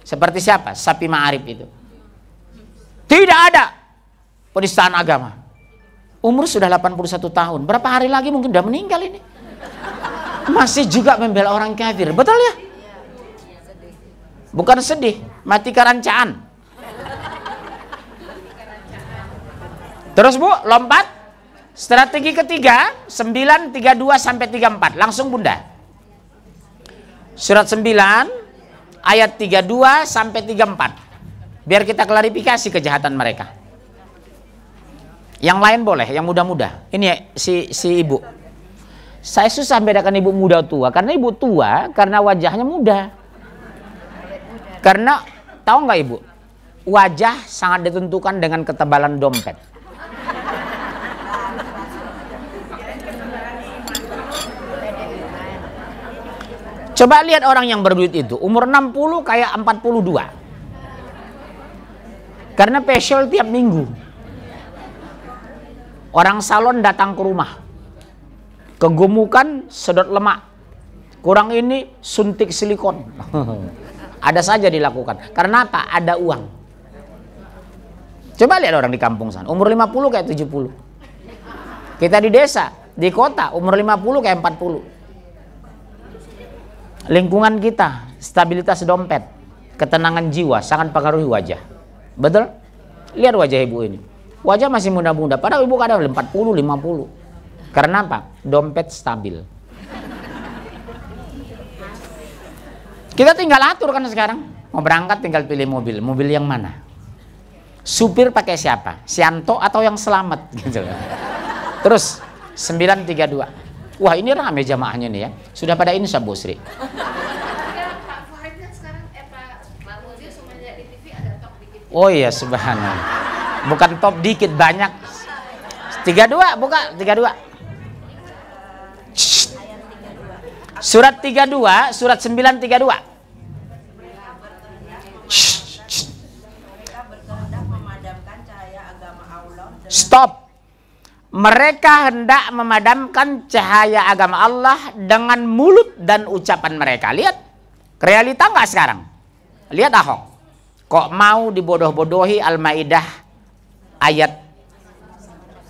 seperti siapa sapi ma'arif itu tidak ada penistaan agama umur sudah 81 tahun berapa hari lagi mungkin sudah meninggal ini masih juga membela orang kafir. Betul ya? Bukan sedih, mati kerancaan. Terus Bu, lompat. Strategi ketiga, 9, dua sampai 34. Langsung Bunda. Surat 9, ayat 32 sampai 34. Biar kita klarifikasi kejahatan mereka. Yang lain boleh, yang muda-muda. Ini ya, si si ibu. Saya susah bedakan ibu muda tua karena ibu tua karena wajahnya muda. Karena tahu nggak ibu, wajah sangat ditentukan dengan ketebalan dompet. Coba lihat orang yang berduit itu, umur 60 kayak 42. Karena facial tiap minggu. Orang salon datang ke rumah kegemukan sedot lemak kurang ini suntik silikon ada saja dilakukan karena apa ada uang coba lihat orang di kampung sana umur 50 kayak 70 kita di desa di kota umur 50 kayak 40 lingkungan kita stabilitas dompet ketenangan jiwa sangat pengaruhi wajah betul lihat wajah ibu ini wajah masih muda-muda padahal ibu kadang 40 50 karena apa? Dompet stabil. Kita tinggal atur kan sekarang. Mau berangkat tinggal pilih mobil. Mobil yang mana? Supir pakai siapa? Sianto atau yang selamat? Gitu sembilan Terus 932. Wah ini rame jamaahnya nih ya. Sudah pada ini Sabu Sri. Oh iya subhanallah. Bukan top dikit banyak. 32 buka 32. Surat 32, surat 932. Stop. Mereka hendak memadamkan cahaya agama Allah dengan mulut dan ucapan mereka. Lihat, realita nggak sekarang? Lihat Ahok. Kok mau dibodoh-bodohi Al-Maidah ayat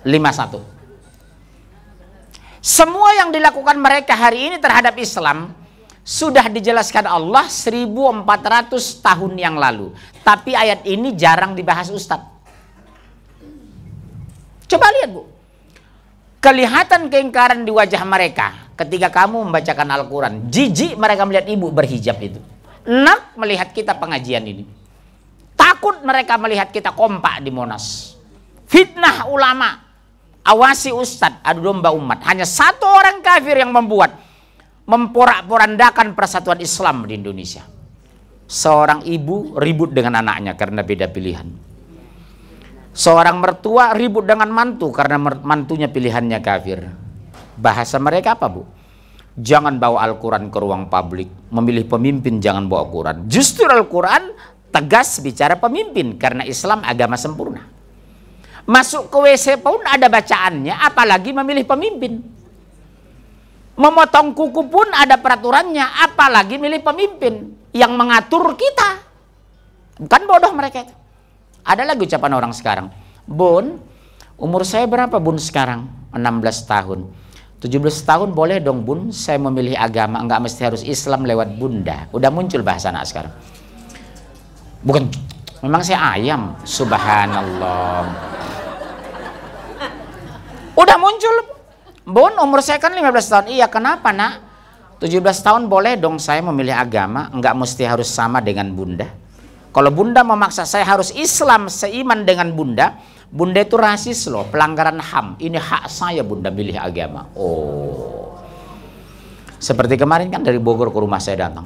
51. Semua yang dilakukan mereka hari ini terhadap Islam sudah dijelaskan Allah 1400 tahun yang lalu. Tapi ayat ini jarang dibahas Ustadz. Coba lihat Bu. Kelihatan keingkaran di wajah mereka ketika kamu membacakan Al-Quran. Jijik mereka melihat ibu berhijab itu. Enak melihat kita pengajian ini. Takut mereka melihat kita kompak di Monas. Fitnah ulama Awasi Ustad, adu domba umat. Hanya satu orang kafir yang membuat memporak-porandakan persatuan Islam di Indonesia. Seorang ibu ribut dengan anaknya karena beda pilihan. Seorang mertua ribut dengan mantu karena mantunya pilihannya kafir. Bahasa mereka apa, Bu? Jangan bawa Al-Quran ke ruang publik. Memilih pemimpin jangan bawa Al-Quran. Justru Al-Quran tegas bicara pemimpin karena Islam agama sempurna. Masuk ke WC pun ada bacaannya, apalagi memilih pemimpin. Memotong kuku pun ada peraturannya, apalagi milih pemimpin yang mengatur kita. Bukan bodoh mereka itu. Ada lagi ucapan orang sekarang. Bun, umur saya berapa bun sekarang? 16 tahun. 17 tahun boleh dong bun, saya memilih agama, Enggak mesti harus Islam lewat bunda. Udah muncul bahasa anak sekarang. Bukan, memang saya ayam, subhanallah. Udah muncul. Bun, umur saya kan 15 tahun. Iya, kenapa nak? 17 tahun boleh dong saya memilih agama. Enggak mesti harus sama dengan bunda. Kalau bunda memaksa saya harus Islam seiman dengan bunda. Bunda itu rasis loh, pelanggaran HAM. Ini hak saya bunda milih agama. Oh. Seperti kemarin kan dari Bogor ke rumah saya datang.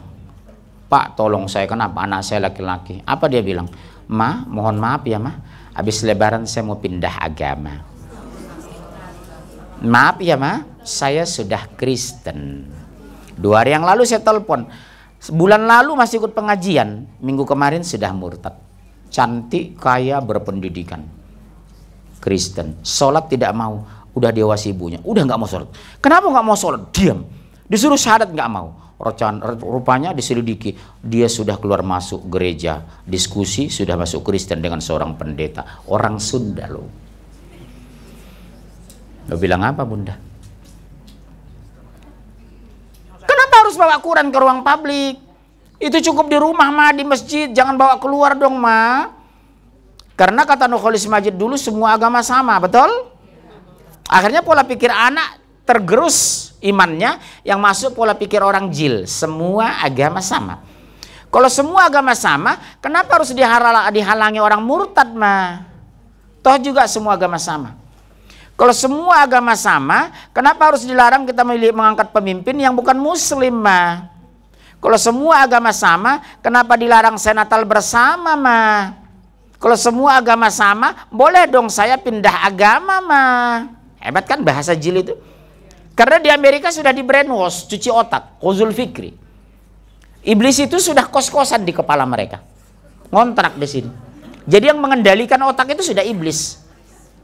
Pak tolong saya kenapa anak saya laki-laki. Apa dia bilang? Ma mohon maaf ya ma. Habis lebaran saya mau pindah agama. Maaf ya ma, saya sudah Kristen. Dua hari yang lalu saya telepon. Bulan lalu masih ikut pengajian. Minggu kemarin sudah murtad. Cantik, kaya, berpendidikan. Kristen. Sholat tidak mau. Udah diawasi ibunya. Udah nggak mau sholat. Kenapa nggak mau sholat? Diam. Disuruh syahadat nggak mau. Rupanya diselidiki. Dia sudah keluar masuk gereja. Diskusi sudah masuk Kristen dengan seorang pendeta. Orang Sunda loh. Lo bilang apa bunda? Kenapa harus bawa Quran ke ruang publik? Itu cukup di rumah ma, di masjid. Jangan bawa keluar dong ma. Karena kata Nukholis Majid dulu semua agama sama, betul? Akhirnya pola pikir anak tergerus imannya yang masuk pola pikir orang jil. Semua agama sama. Kalau semua agama sama, kenapa harus dihalangi orang murtad Ma? Toh juga semua agama sama. Kalau semua agama sama, kenapa harus dilarang kita memilih mengangkat pemimpin yang bukan muslim, Ma? Kalau semua agama sama, kenapa dilarang saya Natal bersama, Ma? Kalau semua agama sama, boleh dong saya pindah agama, Ma. Hebat kan bahasa jil itu? Karena di Amerika sudah di brainwash, cuci otak, kozul fikri. Iblis itu sudah kos-kosan di kepala mereka. Ngontrak di sini. Jadi yang mengendalikan otak itu sudah iblis.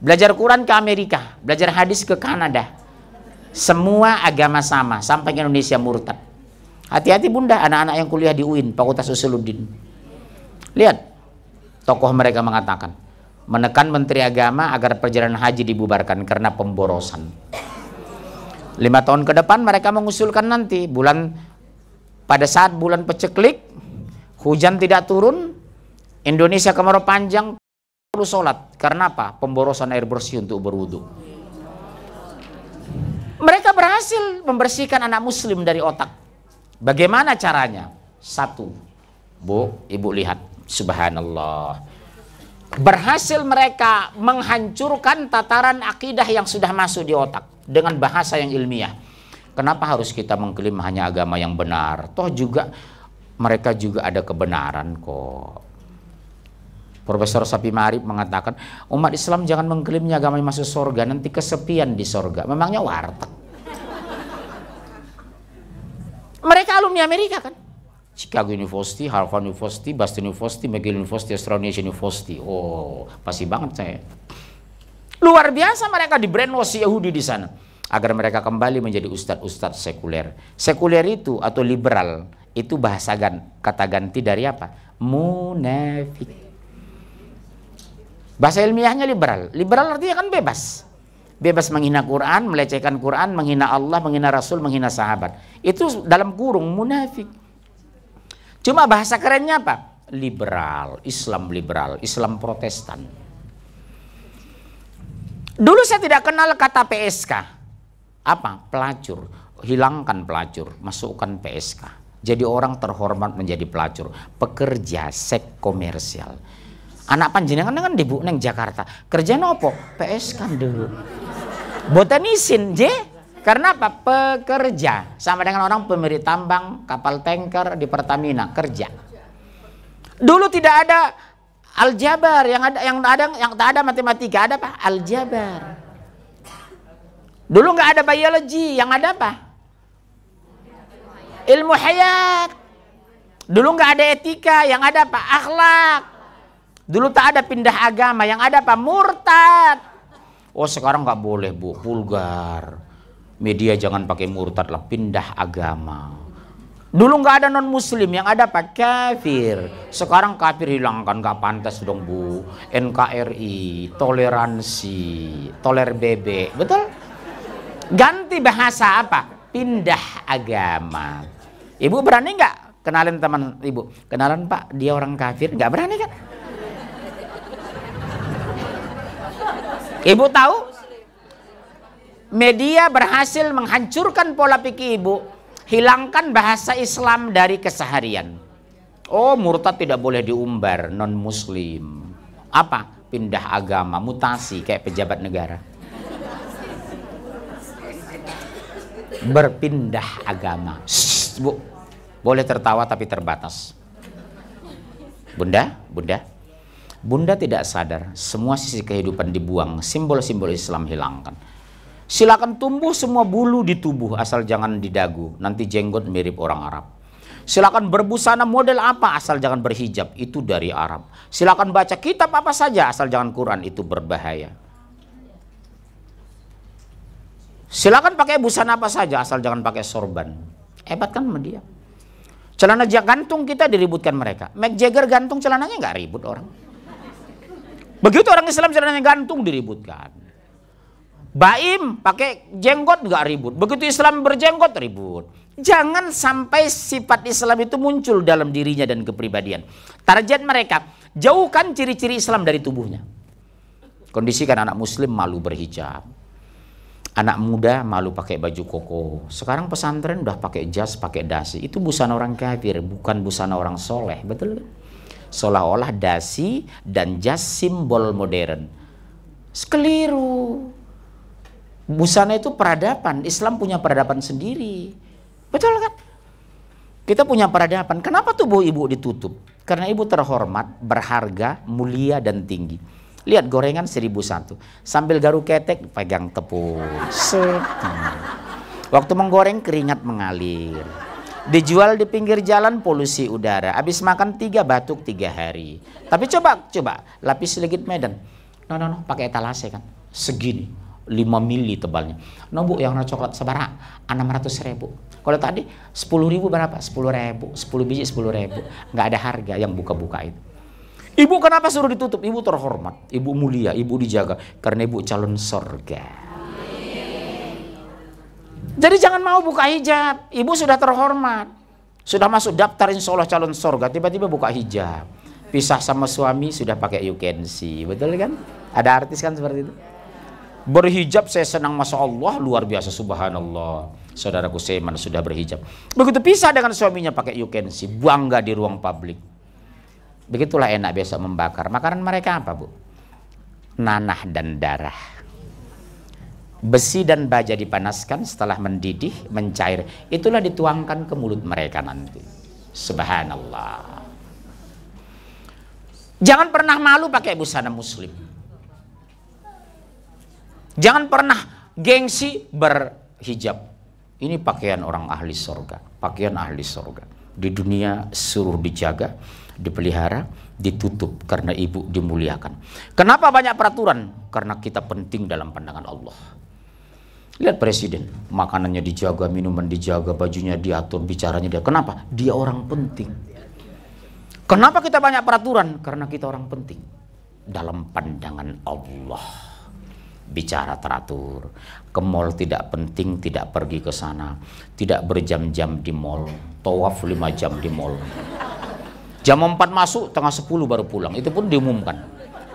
Belajar Quran ke Amerika, belajar hadis ke Kanada. Semua agama sama, sampai Indonesia murtad. Hati-hati bunda, anak-anak yang kuliah di UIN, Fakultas Usuluddin. Lihat, tokoh mereka mengatakan, menekan Menteri Agama agar perjalanan haji dibubarkan karena pemborosan. Lima tahun ke depan mereka mengusulkan nanti, bulan pada saat bulan peceklik, hujan tidak turun, Indonesia kemarau panjang, perlu sholat. Karena apa? Pemborosan air bersih untuk berwudhu. Mereka berhasil membersihkan anak muslim dari otak. Bagaimana caranya? Satu. Bu, ibu lihat. Subhanallah. Berhasil mereka menghancurkan tataran akidah yang sudah masuk di otak. Dengan bahasa yang ilmiah. Kenapa harus kita mengklaim hanya agama yang benar? Toh juga mereka juga ada kebenaran kok Profesor Sapi marip mengatakan, umat Islam jangan mengklaimnya agama masuk surga, nanti kesepian di surga. Memangnya warteg. Mereka alumni Amerika kan? Chicago University, Harvard University, Boston University, McGill University, Australia University. Oh, pasti banget saya. Luar biasa mereka di brainwash Yahudi di sana. Agar mereka kembali menjadi ustadz-ustadz sekuler. Sekuler itu atau liberal, itu bahasa gan, kata ganti dari apa? Munafik. Bahasa ilmiahnya liberal. Liberal artinya kan bebas. Bebas menghina Quran, melecehkan Quran, menghina Allah, menghina Rasul, menghina sahabat. Itu dalam kurung munafik. Cuma bahasa kerennya apa? Liberal, Islam liberal, Islam protestan. Dulu saya tidak kenal kata PSK. Apa? Pelacur. Hilangkan pelacur, masukkan PSK. Jadi orang terhormat menjadi pelacur. Pekerja sek komersial Anak panjenengan kan di neng Jakarta. Kerja nopo? PS kan dulu. Boten izin, je. Karena apa? Pekerja. Sama dengan orang pemilik tambang, kapal tanker di Pertamina kerja. Dulu tidak ada aljabar yang ada yang ada yang tak ada matematika ada apa? Aljabar. Dulu nggak ada biologi, yang ada apa? Ilmu hayat. Dulu nggak ada etika, yang ada apa? Akhlak. Dulu tak ada pindah agama, yang ada apa? Murtad. Oh sekarang nggak boleh bu, vulgar. Media jangan pakai murtad lah, pindah agama. Dulu nggak ada non muslim, yang ada apa? Kafir. Sekarang kafir hilangkan, nggak pantas dong bu. NKRI, toleransi, toler bebek, betul? Ganti bahasa apa? Pindah agama. Ibu berani nggak kenalin teman ibu? Kenalan pak, dia orang kafir, nggak berani kan? Ibu tahu? Media berhasil menghancurkan pola pikir ibu. Hilangkan bahasa Islam dari keseharian. Oh, murtad tidak boleh diumbar, non-muslim. Apa? Pindah agama, mutasi kayak pejabat negara. Berpindah agama. Shh, bu, boleh tertawa tapi terbatas. Bunda, bunda, Bunda tidak sadar semua sisi kehidupan dibuang, simbol-simbol Islam hilangkan. Silakan tumbuh semua bulu di tubuh asal jangan di dagu, nanti jenggot mirip orang Arab. Silakan berbusana model apa asal jangan berhijab, itu dari Arab. Silakan baca kitab apa saja asal jangan Quran, itu berbahaya. Silakan pakai busana apa saja asal jangan pakai sorban. Hebat kan dia? Celana gantung kita diributkan mereka. Mac Jagger gantung celananya nggak ribut orang. Begitu orang Islam celananya gantung diributkan. Baim pakai jenggot juga ribut. Begitu Islam berjenggot ribut. Jangan sampai sifat Islam itu muncul dalam dirinya dan kepribadian. Target mereka, jauhkan ciri-ciri Islam dari tubuhnya. Kondisikan anak muslim malu berhijab. Anak muda malu pakai baju koko. Sekarang pesantren udah pakai jas, pakai dasi. Itu busana orang kafir, bukan busana orang soleh. Betul Betul? Kan? seolah-olah dasi dan jas simbol modern. Sekeliru. Busana itu peradaban, Islam punya peradaban sendiri. Betul kan? Kita punya peradaban. Kenapa tubuh ibu ditutup? Karena ibu terhormat, berharga, mulia dan tinggi. Lihat gorengan seribu satu. Sambil garu ketek pegang tepung. Waktu menggoreng keringat mengalir. Dijual di pinggir jalan polusi udara. Habis makan tiga batuk tiga hari. Tapi coba, coba. Lapis legit Medan. No, no, no. Pakai etalase kan. Segini. lima mili tebalnya. No bu, yang warna coklat enam ratus ribu. Kalau tadi sepuluh ribu berapa? Sepuluh ribu. Sepuluh biji sepuluh ribu. Nggak ada harga yang buka-buka itu. Ibu kenapa suruh ditutup? Ibu terhormat, ibu mulia, ibu dijaga. Karena ibu calon sorga. Jadi jangan mau buka hijab. Ibu sudah terhormat. Sudah masuk daftar insya Allah calon sorga. Tiba-tiba buka hijab. Pisah sama suami sudah pakai you can see. Betul kan? Ada artis kan seperti itu? Berhijab saya senang Masya Allah. Luar biasa subhanallah. Saudaraku Seman sudah berhijab. Begitu pisah dengan suaminya pakai you can see. Bangga di ruang publik. Begitulah enak biasa membakar. Makanan mereka apa bu? Nanah dan darah besi dan baja dipanaskan setelah mendidih, mencair. Itulah dituangkan ke mulut mereka nanti. Subhanallah. Jangan pernah malu pakai busana muslim. Jangan pernah gengsi berhijab. Ini pakaian orang ahli sorga. Pakaian ahli sorga. Di dunia suruh dijaga, dipelihara, ditutup karena ibu dimuliakan. Kenapa banyak peraturan? Karena kita penting dalam pandangan Allah. Lihat presiden, makanannya dijaga, minuman dijaga, bajunya diatur, bicaranya dia. Kenapa? Dia orang penting. Kenapa kita banyak peraturan? Karena kita orang penting. Dalam pandangan Allah. Bicara teratur. Ke mall tidak penting, tidak pergi ke sana. Tidak berjam-jam di mall. Tawaf lima jam di mall. Jam empat masuk, tengah sepuluh baru pulang. Itu pun diumumkan.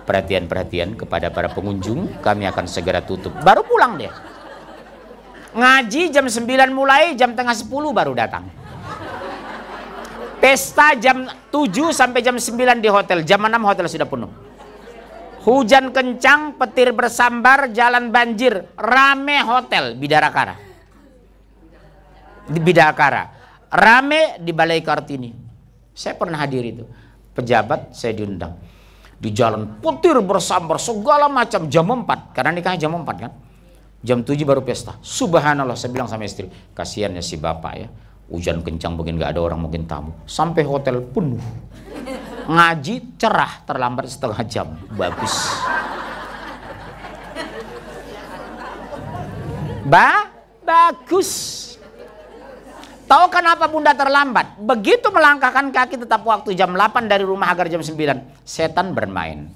Perhatian-perhatian kepada para pengunjung, kami akan segera tutup. Baru pulang deh. Ngaji jam 9 mulai, jam tengah 10 baru datang. Pesta jam 7 sampai jam 9 di hotel. Jam 6 hotel sudah penuh. Hujan kencang, petir bersambar, jalan banjir, rame hotel Bidara Kara Di Bidara Kara, Rame di Balai Kartini. Saya pernah hadir itu. Pejabat saya diundang. Di jalan petir bersambar segala macam jam 4 karena nikahnya jam 4 kan. Jam 7 baru pesta. Subhanallah, saya bilang sama istri, kasihannya si bapak ya. Hujan kencang mungkin gak ada orang, mungkin tamu. Sampai hotel penuh. Ngaji cerah, terlambat setengah jam. Bagus. Ba, bagus. Tahu kenapa bunda terlambat? Begitu melangkahkan kaki tetap waktu jam 8 dari rumah agar jam 9. Setan bermain.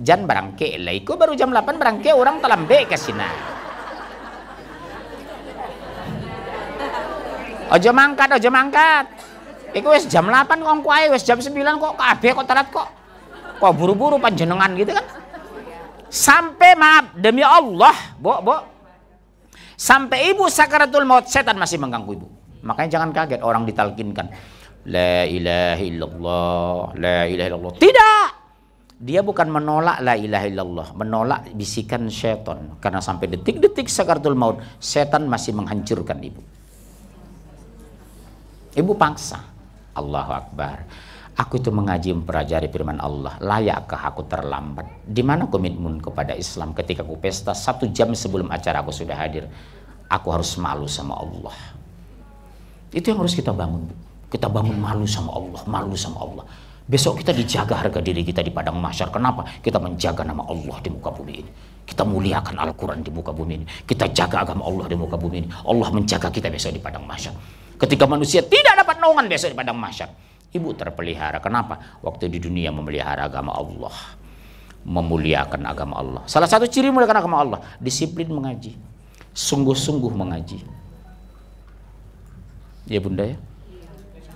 Jan lah. leiku baru jam 8 berangke orang telambe ke sini. Ojo mangkat, ojo mangkat. Iku wis jam 8 kok kuwi wis jam 9 kok kabeh kok telat kok. Kok buru-buru panjenengan gitu kan. Sampai maaf demi Allah, Bo, Bo. Sampai ibu sakaratul maut setan masih mengganggu ibu. Makanya jangan kaget orang ditalkinkan. La ilaha illallah, la ilaha illallah. Tidak. Dia bukan menolak la ilaha illallah, menolak bisikan setan karena sampai detik-detik sakaratul maut setan masih menghancurkan ibu. Ibu paksa. Allahu Akbar. Aku itu mengaji mempelajari firman Allah. Layakkah aku terlambat? Di mana komitmen kepada Islam ketika aku pesta satu jam sebelum acara aku sudah hadir? Aku harus malu sama Allah. Itu yang harus kita bangun. Kita bangun malu sama Allah, malu sama Allah. Besok kita dijaga harga diri kita di padang mahsyar. Kenapa? Kita menjaga nama Allah di muka bumi ini. Kita muliakan Al-Quran di muka bumi ini. Kita jaga agama Allah di muka bumi ini. Allah menjaga kita besok di padang mahsyar. Ketika manusia tidak dapat naungan besok di padang mahsyar. Ibu terpelihara. Kenapa? Waktu di dunia memelihara agama Allah. Memuliakan agama Allah. Salah satu ciri memuliakan agama Allah. Disiplin mengaji. Sungguh-sungguh mengaji. Ya bunda ya?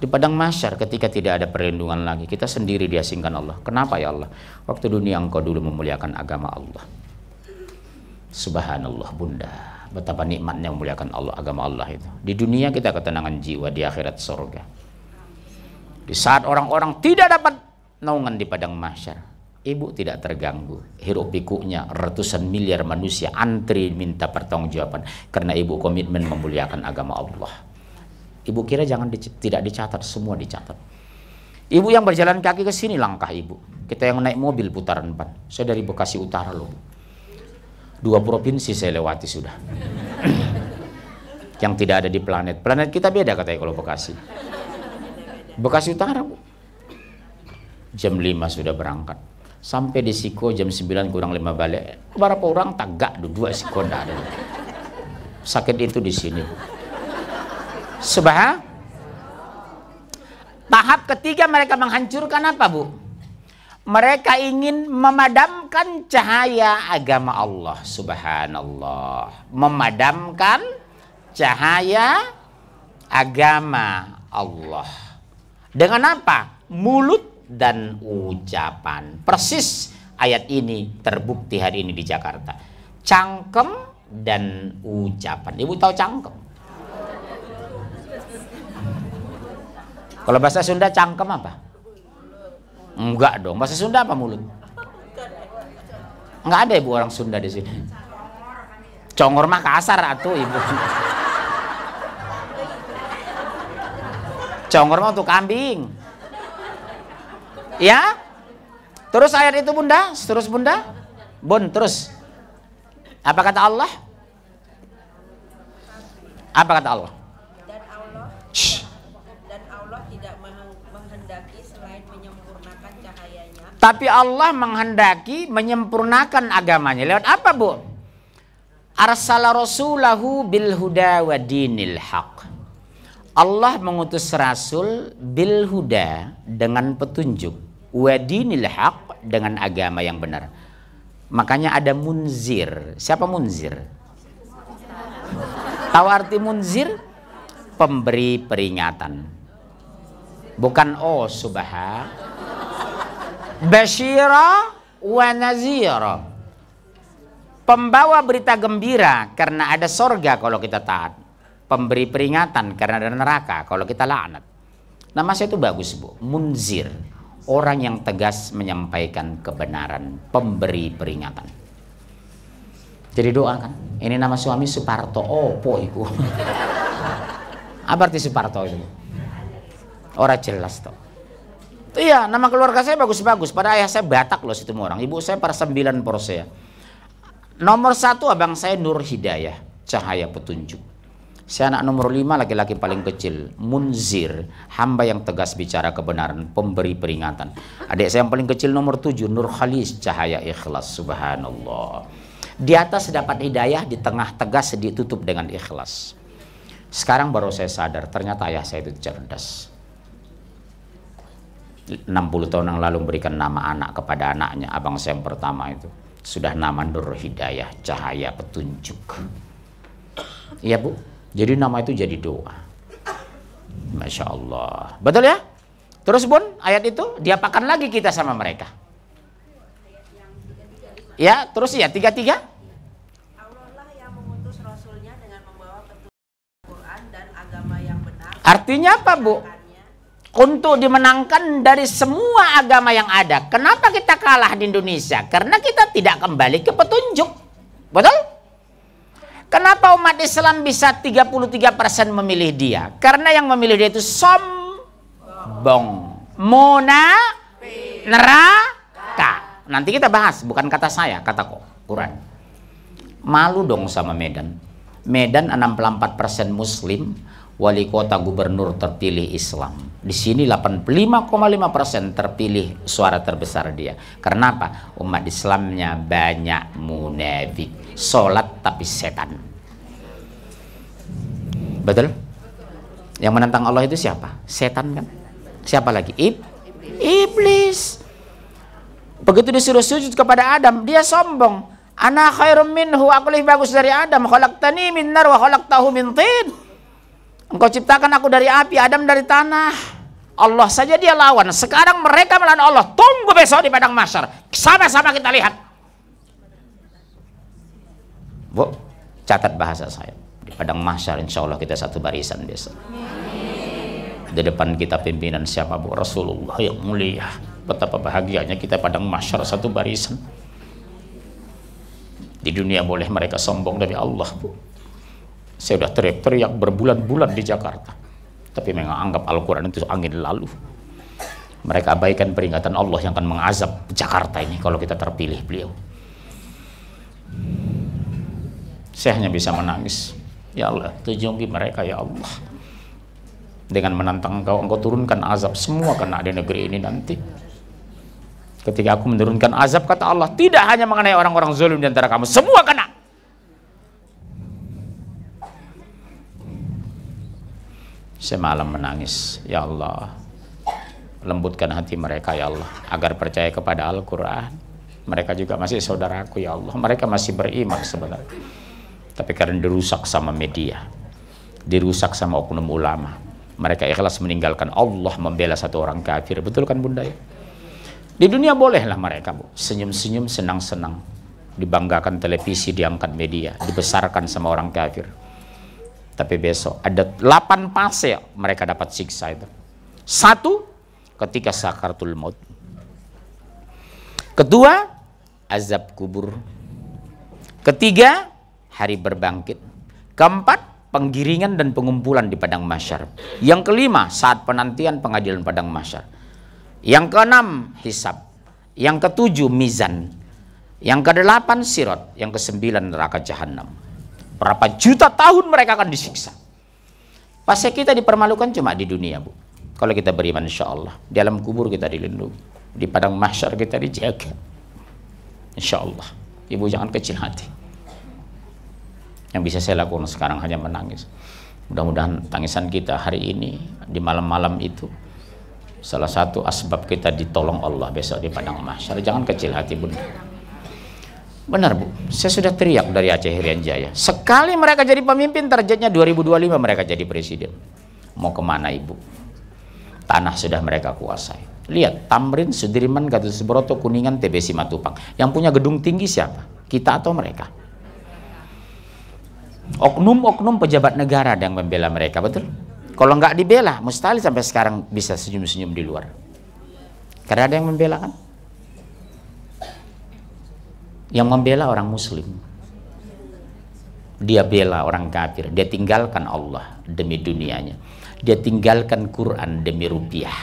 Di padang masyar ketika tidak ada perlindungan lagi. Kita sendiri diasingkan Allah. Kenapa ya Allah? Waktu dunia engkau dulu memuliakan agama Allah. Subhanallah bunda. Betapa nikmatnya memuliakan Allah agama Allah itu. Di dunia kita ketenangan jiwa, di akhirat surga. Di saat orang-orang tidak dapat naungan di padang mahsyar, ibu tidak terganggu. hirup pikuknya ratusan miliar manusia antri minta pertanggungjawaban karena ibu komitmen memuliakan agama Allah. Ibu kira jangan di, tidak dicatat, semua dicatat. Ibu yang berjalan kaki ke sini langkah ibu. Kita yang naik mobil putaran ban. Saya dari Bekasi Utara loh dua provinsi saya lewati sudah yang tidak ada di planet planet kita beda katanya kalau Bekasi Bekasi Utara bu. jam 5 sudah berangkat sampai di Siko jam 9 kurang 5 balik berapa orang tagak dua Siko tidak ada sakit itu di sini sebah tahap ketiga mereka menghancurkan apa bu mereka ingin memadamkan cahaya agama Allah subhanallah memadamkan cahaya agama Allah dengan apa mulut dan ucapan persis ayat ini terbukti hari ini di Jakarta cangkem dan ucapan ibu tahu cangkem kalau bahasa Sunda cangkem apa Enggak dong, bahasa Sunda apa mulut? Enggak ada ibu orang Sunda di sini. Congor mah kasar atuh ibu. Congor mah untuk kambing. Ya? Terus ayat itu bunda? Terus bunda? bun terus. Apa kata Allah? Apa kata Allah? Tapi Allah menghendaki menyempurnakan agamanya. Lewat apa, Bu? Arsala rasulahu bil huda wa dinil haq. Allah mengutus rasul bil huda dengan petunjuk. Wa dinil haq dengan agama yang benar. Makanya ada munzir. Siapa munzir? Tahu arti munzir? Pemberi peringatan. Bukan oh subhanallah Bashira wa nazira. Pembawa berita gembira karena ada sorga kalau kita taat. Pemberi peringatan karena ada neraka kalau kita laknat. Nama saya itu bagus bu, Munzir. Orang yang tegas menyampaikan kebenaran, pemberi peringatan. Jadi doa kan? Ini nama suami Suparto. Oh, poiku. Apa arti Suparto itu? Orang jelas toh. Iya, nama keluarga saya bagus-bagus. Pada ayah saya Batak loh situ orang. Ibu saya para sembilan saya. Nomor satu abang saya Nur Hidayah, cahaya petunjuk. Saya anak nomor lima, laki-laki paling kecil. Munzir, hamba yang tegas bicara kebenaran, pemberi peringatan. Adik saya yang paling kecil nomor tujuh, Nur Khalis, cahaya ikhlas. Subhanallah. Di atas dapat hidayah, di tengah tegas, ditutup dengan ikhlas. Sekarang baru saya sadar, ternyata ayah saya itu cerdas 60 tahun yang lalu memberikan nama anak kepada anaknya, abang saya yang pertama itu. Sudah nama Nur Hidayah, cahaya petunjuk. Iya bu, jadi nama itu jadi doa. Masya Allah. Betul ya? Terus bun, ayat itu diapakan lagi kita sama mereka? Ya, terus ya, tiga-tiga? Artinya apa bu? untuk dimenangkan dari semua agama yang ada. Kenapa kita kalah di Indonesia? Karena kita tidak kembali ke petunjuk. Betul? Kenapa umat Islam bisa 33% memilih dia? Karena yang memilih dia itu sombong. mona neraka. Nanti kita bahas, bukan kata saya, kata kok Quran. Malu dong sama Medan. Medan 64% muslim, wali kota gubernur terpilih Islam di sini 85,5 persen terpilih suara terbesar dia. Karena apa? Umat Islamnya banyak munafik. Sholat tapi setan. Betul? Yang menentang Allah itu siapa? Setan kan? Siapa lagi? Ib? Iblis. Begitu disuruh sujud kepada Adam, dia sombong. Anak khairum minhu, aku lebih bagus dari Adam. Khalaqtani min nar wa khalaqtahu min tin. Engkau ciptakan aku dari api, Adam dari tanah. Allah saja dia lawan. Sekarang mereka melawan Allah. Tunggu besok di padang masyar. Sama-sama kita lihat. Bu, catat bahasa saya. Di padang masyar insya Allah kita satu barisan besok. Di depan kita pimpinan siapa Bu? Rasulullah yang mulia. Betapa bahagianya kita padang masyar satu barisan. Di dunia boleh mereka sombong dari Allah Bu. Saya sudah teriak-teriak berbulan-bulan di Jakarta tapi menganggap Al-Quran itu angin lalu mereka abaikan peringatan Allah yang akan mengazab Jakarta ini kalau kita terpilih beliau saya hanya bisa menangis ya Allah tujungi mereka ya Allah dengan menantang engkau engkau turunkan azab semua kena di negeri ini nanti ketika aku menurunkan azab kata Allah tidak hanya mengenai orang-orang zulim di antara kamu semua kena semalam menangis. Ya Allah, lembutkan hati mereka ya Allah, agar percaya kepada Al-Quran. Mereka juga masih saudaraku ya Allah, mereka masih beriman sebenarnya. Tapi karena dirusak sama media, dirusak sama oknum ulama, mereka ikhlas meninggalkan Allah membela satu orang kafir. Betul kan bunda ya? Di dunia bolehlah mereka bu, senyum-senyum, senang-senang. Dibanggakan televisi, diangkat media, dibesarkan sama orang kafir tapi besok ada 8 fase mereka dapat siksa itu. Satu, ketika sakartul maut. Kedua, azab kubur. Ketiga, hari berbangkit. Keempat, penggiringan dan pengumpulan di padang masyar. Yang kelima, saat penantian pengadilan padang masyar. Yang keenam, hisab. Yang ketujuh, mizan. Yang kedelapan, sirot. Yang kesembilan, neraka jahanam. Berapa juta tahun mereka akan disiksa. Pasti kita dipermalukan cuma di dunia, Bu. Kalau kita beriman insya Allah. Di dalam kubur kita dilindungi. Di padang mahsyar kita dijaga. Insya Allah. Ibu jangan kecil hati. Yang bisa saya lakukan sekarang hanya menangis. Mudah-mudahan tangisan kita hari ini, di malam-malam itu, salah satu asbab kita ditolong Allah besok di padang mahsyar. Jangan kecil hati, Bunda. Benar Bu, saya sudah teriak dari Aceh Irian Jaya. Sekali mereka jadi pemimpin, targetnya 2025 mereka jadi presiden. Mau kemana Ibu? Tanah sudah mereka kuasai. Lihat, Tamrin, Sudirman, Gatot Subroto, Kuningan, TB Simatupang. Yang punya gedung tinggi siapa? Kita atau mereka? Oknum-oknum pejabat negara yang membela mereka, betul? Kalau nggak dibela, mustahil sampai sekarang bisa senyum-senyum di luar. Karena ada yang membela kan? yang membela orang muslim dia bela orang kafir dia tinggalkan Allah demi dunianya dia tinggalkan Quran demi rupiah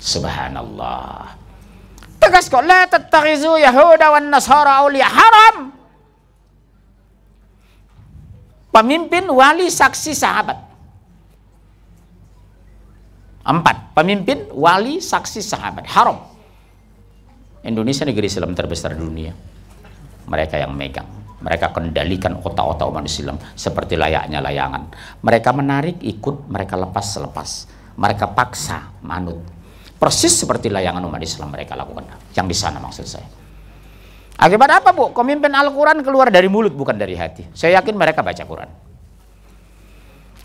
subhanallah tegas kok la tattakhizu yahuda wan nasara awliya haram pemimpin wali saksi sahabat empat pemimpin wali saksi sahabat haram Indonesia negeri Islam terbesar dunia. Mereka yang megang. Mereka kendalikan otak-otak umat Islam seperti layaknya layangan. Mereka menarik ikut, mereka lepas selepas. Mereka paksa manut. Persis seperti layangan umat Islam mereka lakukan. Yang di sana maksud saya. Akibat apa bu? Pemimpin Al-Quran keluar dari mulut bukan dari hati. Saya yakin mereka baca Quran.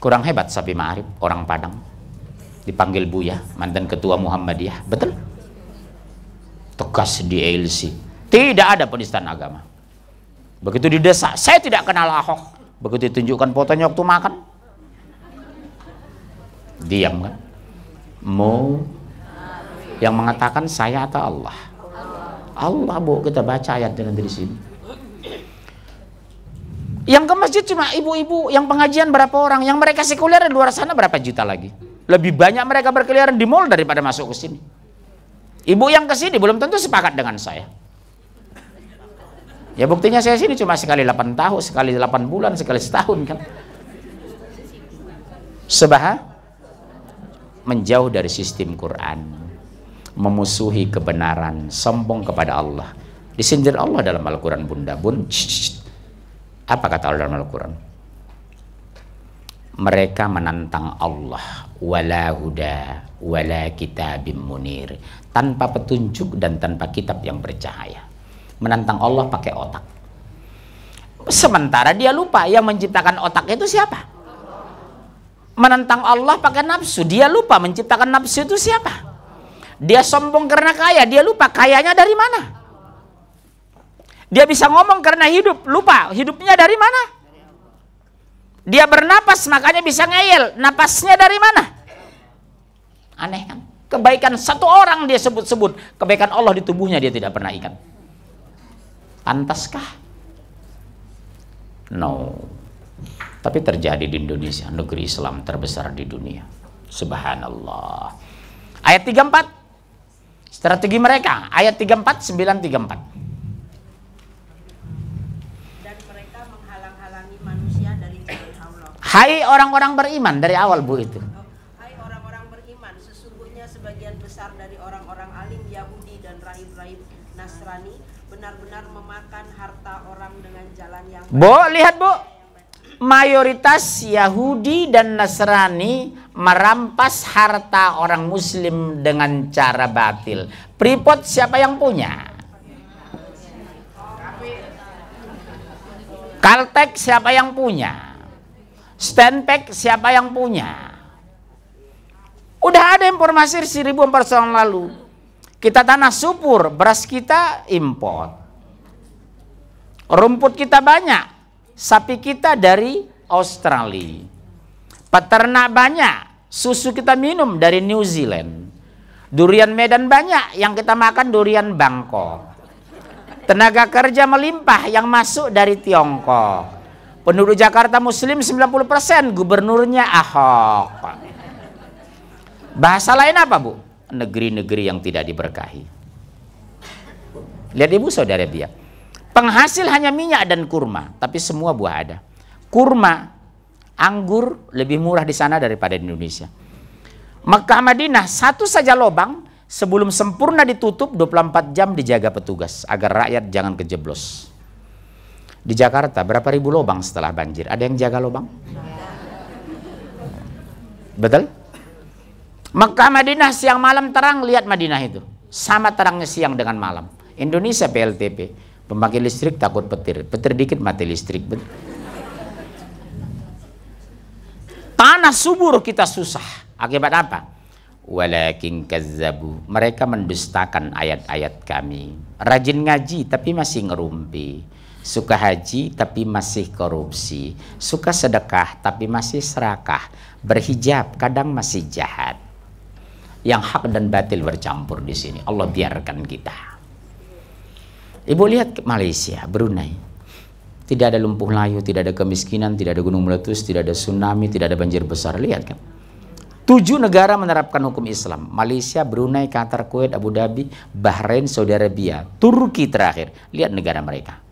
Kurang hebat Sabi Ma'arif, orang Padang. Dipanggil Buya, mantan ketua Muhammadiyah. Betul? tegas di LC. Tidak ada penistaan agama. Begitu di desa saya tidak kenal Ahok. Begitu ditunjukkan fotonya waktu makan. Diam kan? Mau yang mengatakan saya atau Allah? Allah, Bu, kita baca ayat dengan dari sini. Yang ke masjid cuma ibu-ibu, yang pengajian berapa orang, yang mereka sekuler di luar sana berapa juta lagi. Lebih banyak mereka berkeliaran di mall daripada masuk ke sini. Ibu yang kesini belum tentu sepakat dengan saya. Ya buktinya saya sini cuma sekali 8 tahun, sekali 8 bulan, sekali setahun kan. Sebah menjauh dari sistem Quran, memusuhi kebenaran, sombong kepada Allah. Disindir Allah dalam Al-Quran bunda bun. Apa kata Allah dalam Al-Quran? Mereka menantang Allah wala huda wala kitabim munir tanpa petunjuk dan tanpa kitab yang bercahaya menantang Allah pakai otak sementara dia lupa yang menciptakan otak itu siapa menentang Allah pakai nafsu dia lupa menciptakan nafsu itu siapa dia sombong karena kaya dia lupa kayanya dari mana dia bisa ngomong karena hidup lupa hidupnya dari mana dia bernapas makanya bisa ngeyel. Napasnya dari mana? Aneh kan? Kebaikan satu orang dia sebut-sebut. Kebaikan Allah di tubuhnya dia tidak pernah ingat. Pantaskah? No. Tapi terjadi di Indonesia, negeri Islam terbesar di dunia. Subhanallah. Ayat 34. Strategi mereka, ayat 34, 934. Hai orang-orang beriman dari awal Bu itu. Oh, hai orang-orang beriman, sesungguhnya sebagian besar dari orang-orang alim Yahudi dan rahib-rahib Nasrani benar-benar memakan harta orang dengan jalan yang Bu, lihat Bu. Mayoritas Yahudi dan Nasrani merampas harta orang muslim dengan cara batil. Pripot siapa yang punya? Kaltek siapa yang punya? Stand pack siapa yang punya? Udah ada informasi 1400 tahun lalu. Kita tanah subur, beras kita import. Rumput kita banyak, sapi kita dari Australia. Peternak banyak, susu kita minum dari New Zealand. Durian Medan banyak, yang kita makan durian Bangkok. Tenaga kerja melimpah yang masuk dari Tiongkok. Penduduk Jakarta Muslim 90%, gubernurnya Ahok. Bahasa lain apa, Bu? Negeri-negeri yang tidak diberkahi. Lihat Ibu Saudara dia Penghasil hanya minyak dan kurma, tapi semua buah ada. Kurma, anggur lebih murah di sana daripada di Indonesia. Mekah Madinah satu saja lobang sebelum sempurna ditutup 24 jam dijaga petugas agar rakyat jangan kejeblos. Di Jakarta berapa ribu lubang setelah banjir? Ada yang jaga lubang? Betul? Mekah Madinah siang malam terang, lihat Madinah itu. Sama terangnya siang dengan malam. Indonesia PLTP, pembangkit listrik takut petir. Petir dikit mati listrik. Betul? Tanah subur kita susah. Akibat apa? Walakin kazzabu. Mereka mendustakan ayat-ayat kami. Rajin ngaji tapi masih ngerumpi suka haji tapi masih korupsi, suka sedekah tapi masih serakah, berhijab kadang masih jahat. Yang hak dan batil bercampur di sini. Allah biarkan kita. Ibu lihat Malaysia, Brunei. Tidak ada lumpuh layu, tidak ada kemiskinan, tidak ada gunung meletus, tidak ada tsunami, tidak ada banjir besar. Lihat kan. Tujuh negara menerapkan hukum Islam. Malaysia, Brunei, Qatar, Kuwait, Abu Dhabi, Bahrain, Saudi Arabia, Turki terakhir. Lihat negara mereka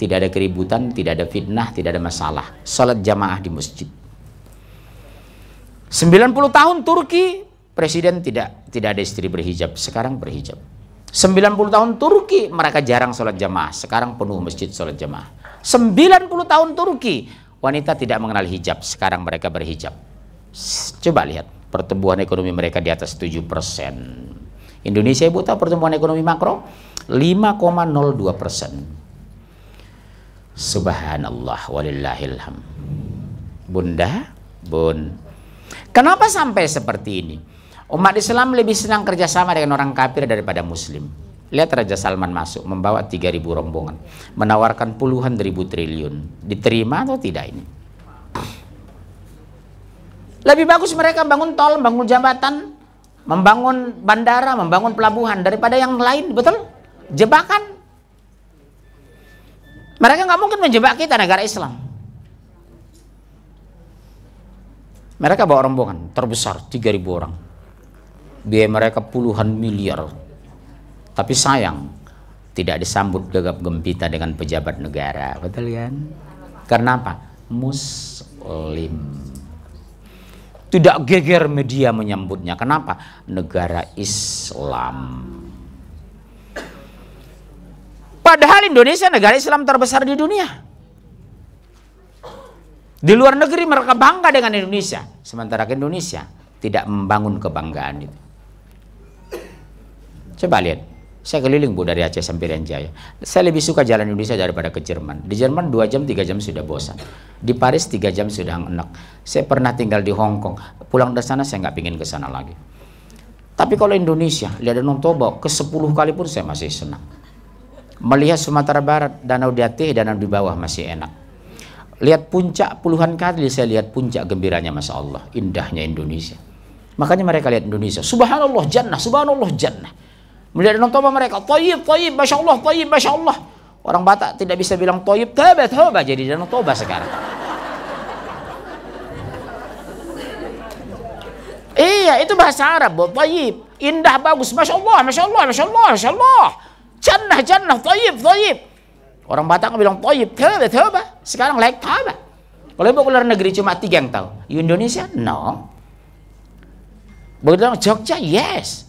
tidak ada keributan, tidak ada fitnah, tidak ada masalah. Salat jamaah di masjid. 90 tahun Turki presiden tidak tidak ada istri berhijab, sekarang berhijab. 90 tahun Turki mereka jarang salat jamaah, sekarang penuh masjid salat jamaah. 90 tahun Turki wanita tidak mengenal hijab, sekarang mereka berhijab. Coba lihat pertumbuhan ekonomi mereka di atas 7 persen. Indonesia ibu tahu pertumbuhan ekonomi makro 5,02 persen. Subhanallah walillahilham. Bunda, bun. Kenapa sampai seperti ini? Umat Islam lebih senang kerjasama dengan orang kafir daripada muslim. Lihat Raja Salman masuk, membawa 3.000 rombongan. Menawarkan puluhan ribu triliun. Diterima atau tidak ini? Lebih bagus mereka bangun tol, bangun jembatan, membangun bandara, membangun pelabuhan daripada yang lain, betul? Jebakan mereka nggak mungkin menjebak kita negara Islam. Mereka bawa rombongan terbesar 3.000 orang. Biaya mereka puluhan miliar. Tapi sayang, tidak disambut gegap gempita dengan pejabat negara. Betul kan? Karena apa? Muslim. Tidak geger media menyambutnya. Kenapa? Negara Islam. Padahal Indonesia negara Islam terbesar di dunia. Di luar negeri mereka bangga dengan Indonesia, sementara Indonesia tidak membangun kebanggaan itu. Coba lihat, saya keliling Bu dari Aceh sampai Renjaya. Saya lebih suka jalan Indonesia daripada ke Jerman. Di Jerman 2 jam, 3 jam sudah bosan. Di Paris 3 jam sudah enak. Saya pernah tinggal di Hong Kong. Pulang dari sana saya nggak pingin ke sana lagi. Tapi kalau Indonesia, lihat Danau Toba, ke 10 kali pun saya masih senang. Melihat Sumatera Barat, danau di atas, danau di bawah masih enak. Lihat puncak puluhan kali saya lihat puncak gembiranya Masya Allah. Indahnya Indonesia. Makanya mereka lihat Indonesia. Subhanallah jannah, subhanallah jannah. Melihat Danau Toba mereka, toyib, toyib, Masya Allah, toyib, Masya Allah. Orang Batak tidak bisa bilang toyib, toba toba Jadi Danau Toba sekarang. iya, itu bahasa Arab. Toyib, indah, bagus, Masya Allah, Masya Allah, Masya Allah, Masya Allah. Jannah, jannah, toyib, toyib. Orang Batak bilang toyib, toba, toba. Sekarang like toba. Kalau ibu keluar negeri cuma tiga yang tahu. Indonesia, no. Bilang Jogja, yes.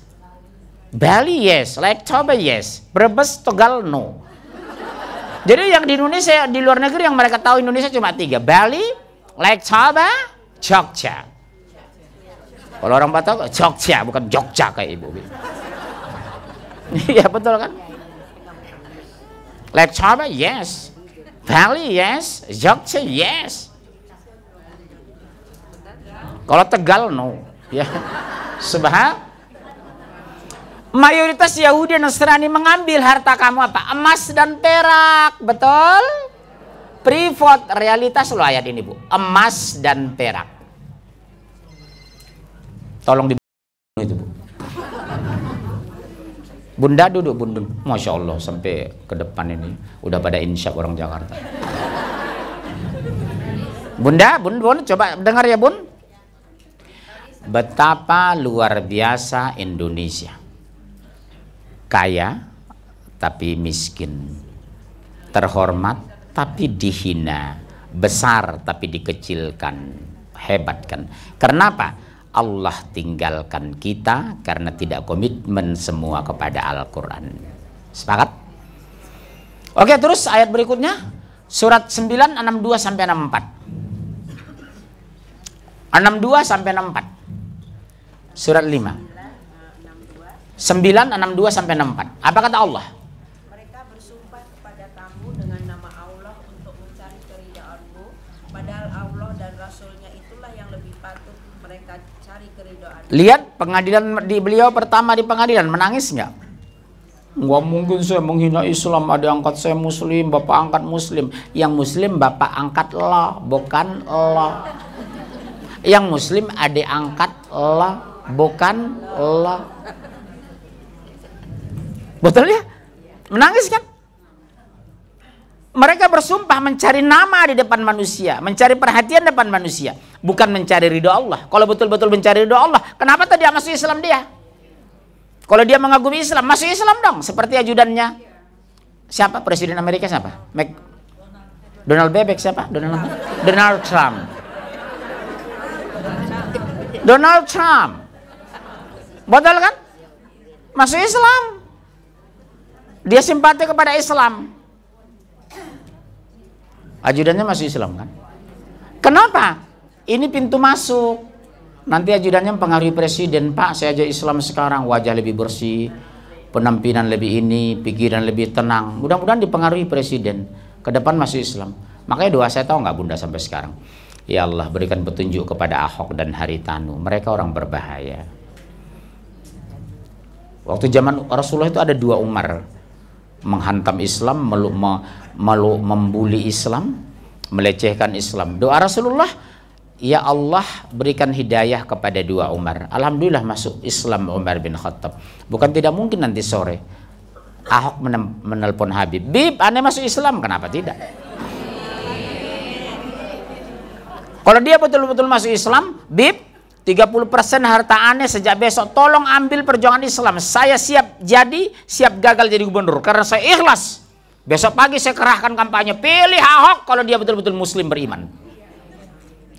Bali, yes. Like Toba, yes. Brebes, togal no. Jadi yang di Indonesia, di luar negeri yang mereka tahu Indonesia cuma tiga. Bali, like Toba, Jogja. Kalau orang Batak, Jogja, bukan Jogja kayak ibu. Iya betul kan? Like Chaba, yes. Bali, yes. Jogja, yes. Kalau Tegal, no. Ya. Sebab mayoritas Yahudi dan Nasrani mengambil harta kamu apa? Emas dan perak, betul? Privat realitas lo ayat ini bu. Emas dan perak. Tolong di Bunda duduk Bunda, Masya Allah sampai ke depan ini udah pada insya orang Jakarta. Bunda, bun, bun, coba dengar ya bun. Betapa luar biasa Indonesia. Kaya tapi miskin. Terhormat tapi dihina. Besar tapi dikecilkan. Hebat kan. Kenapa? Allah tinggalkan kita karena tidak komitmen semua kepada Al-Quran. Sepakat? Oke, terus ayat berikutnya. Surat 9, 62 sampai 64. 62 sampai 64. Surat 5. 9, 62 sampai 64. Apa kata Allah? Lihat pengadilan di beliau pertama di pengadilan menangis nggak? Nggak mungkin saya menghina Islam. Ada angkat saya Muslim, bapak angkat Muslim. Yang Muslim bapak angkat Allah, bukan Allah. Yang Muslim ada angkat Allah, bukan Allah. Betul ya? Menangis kan? mereka bersumpah mencari nama di depan manusia, mencari perhatian depan manusia, bukan mencari ridho Allah. Kalau betul-betul mencari ridho Allah, kenapa tadi masuk Islam dia? Kalau dia mengagumi Islam, masuk Islam dong, seperti ajudannya. Siapa presiden Amerika siapa? Mac Donald Bebek siapa? Donald Donald Trump. Donald Trump. Betul kan? Masuk Islam. Dia simpati kepada Islam Ajudannya masih Islam kan? Kenapa? Ini pintu masuk. Nanti ajudannya mempengaruhi presiden, Pak saya aja Islam sekarang, wajah lebih bersih, penampilan lebih ini, pikiran lebih tenang. Mudah-mudahan dipengaruhi presiden, ke depan masih Islam. Makanya doa saya tahu nggak bunda sampai sekarang. Ya Allah berikan petunjuk kepada Ahok dan Haritanu, mereka orang berbahaya. Waktu zaman Rasulullah itu ada dua Umar, menghantam Islam, meluk, me, malu membuli Islam, melecehkan Islam. Doa Rasulullah, ya Allah berikan hidayah kepada dua Umar. Alhamdulillah masuk Islam Umar bin Khattab. Bukan tidak mungkin nanti sore Ahok menelpon Habib, Bib, aneh masuk Islam, kenapa tidak? Kalau dia betul-betul masuk Islam, Bib, 30% harta aneh sejak besok tolong ambil perjuangan Islam. Saya siap jadi, siap gagal jadi gubernur karena saya ikhlas. Besok pagi saya kerahkan kampanye, pilih Ahok kalau dia betul-betul muslim beriman.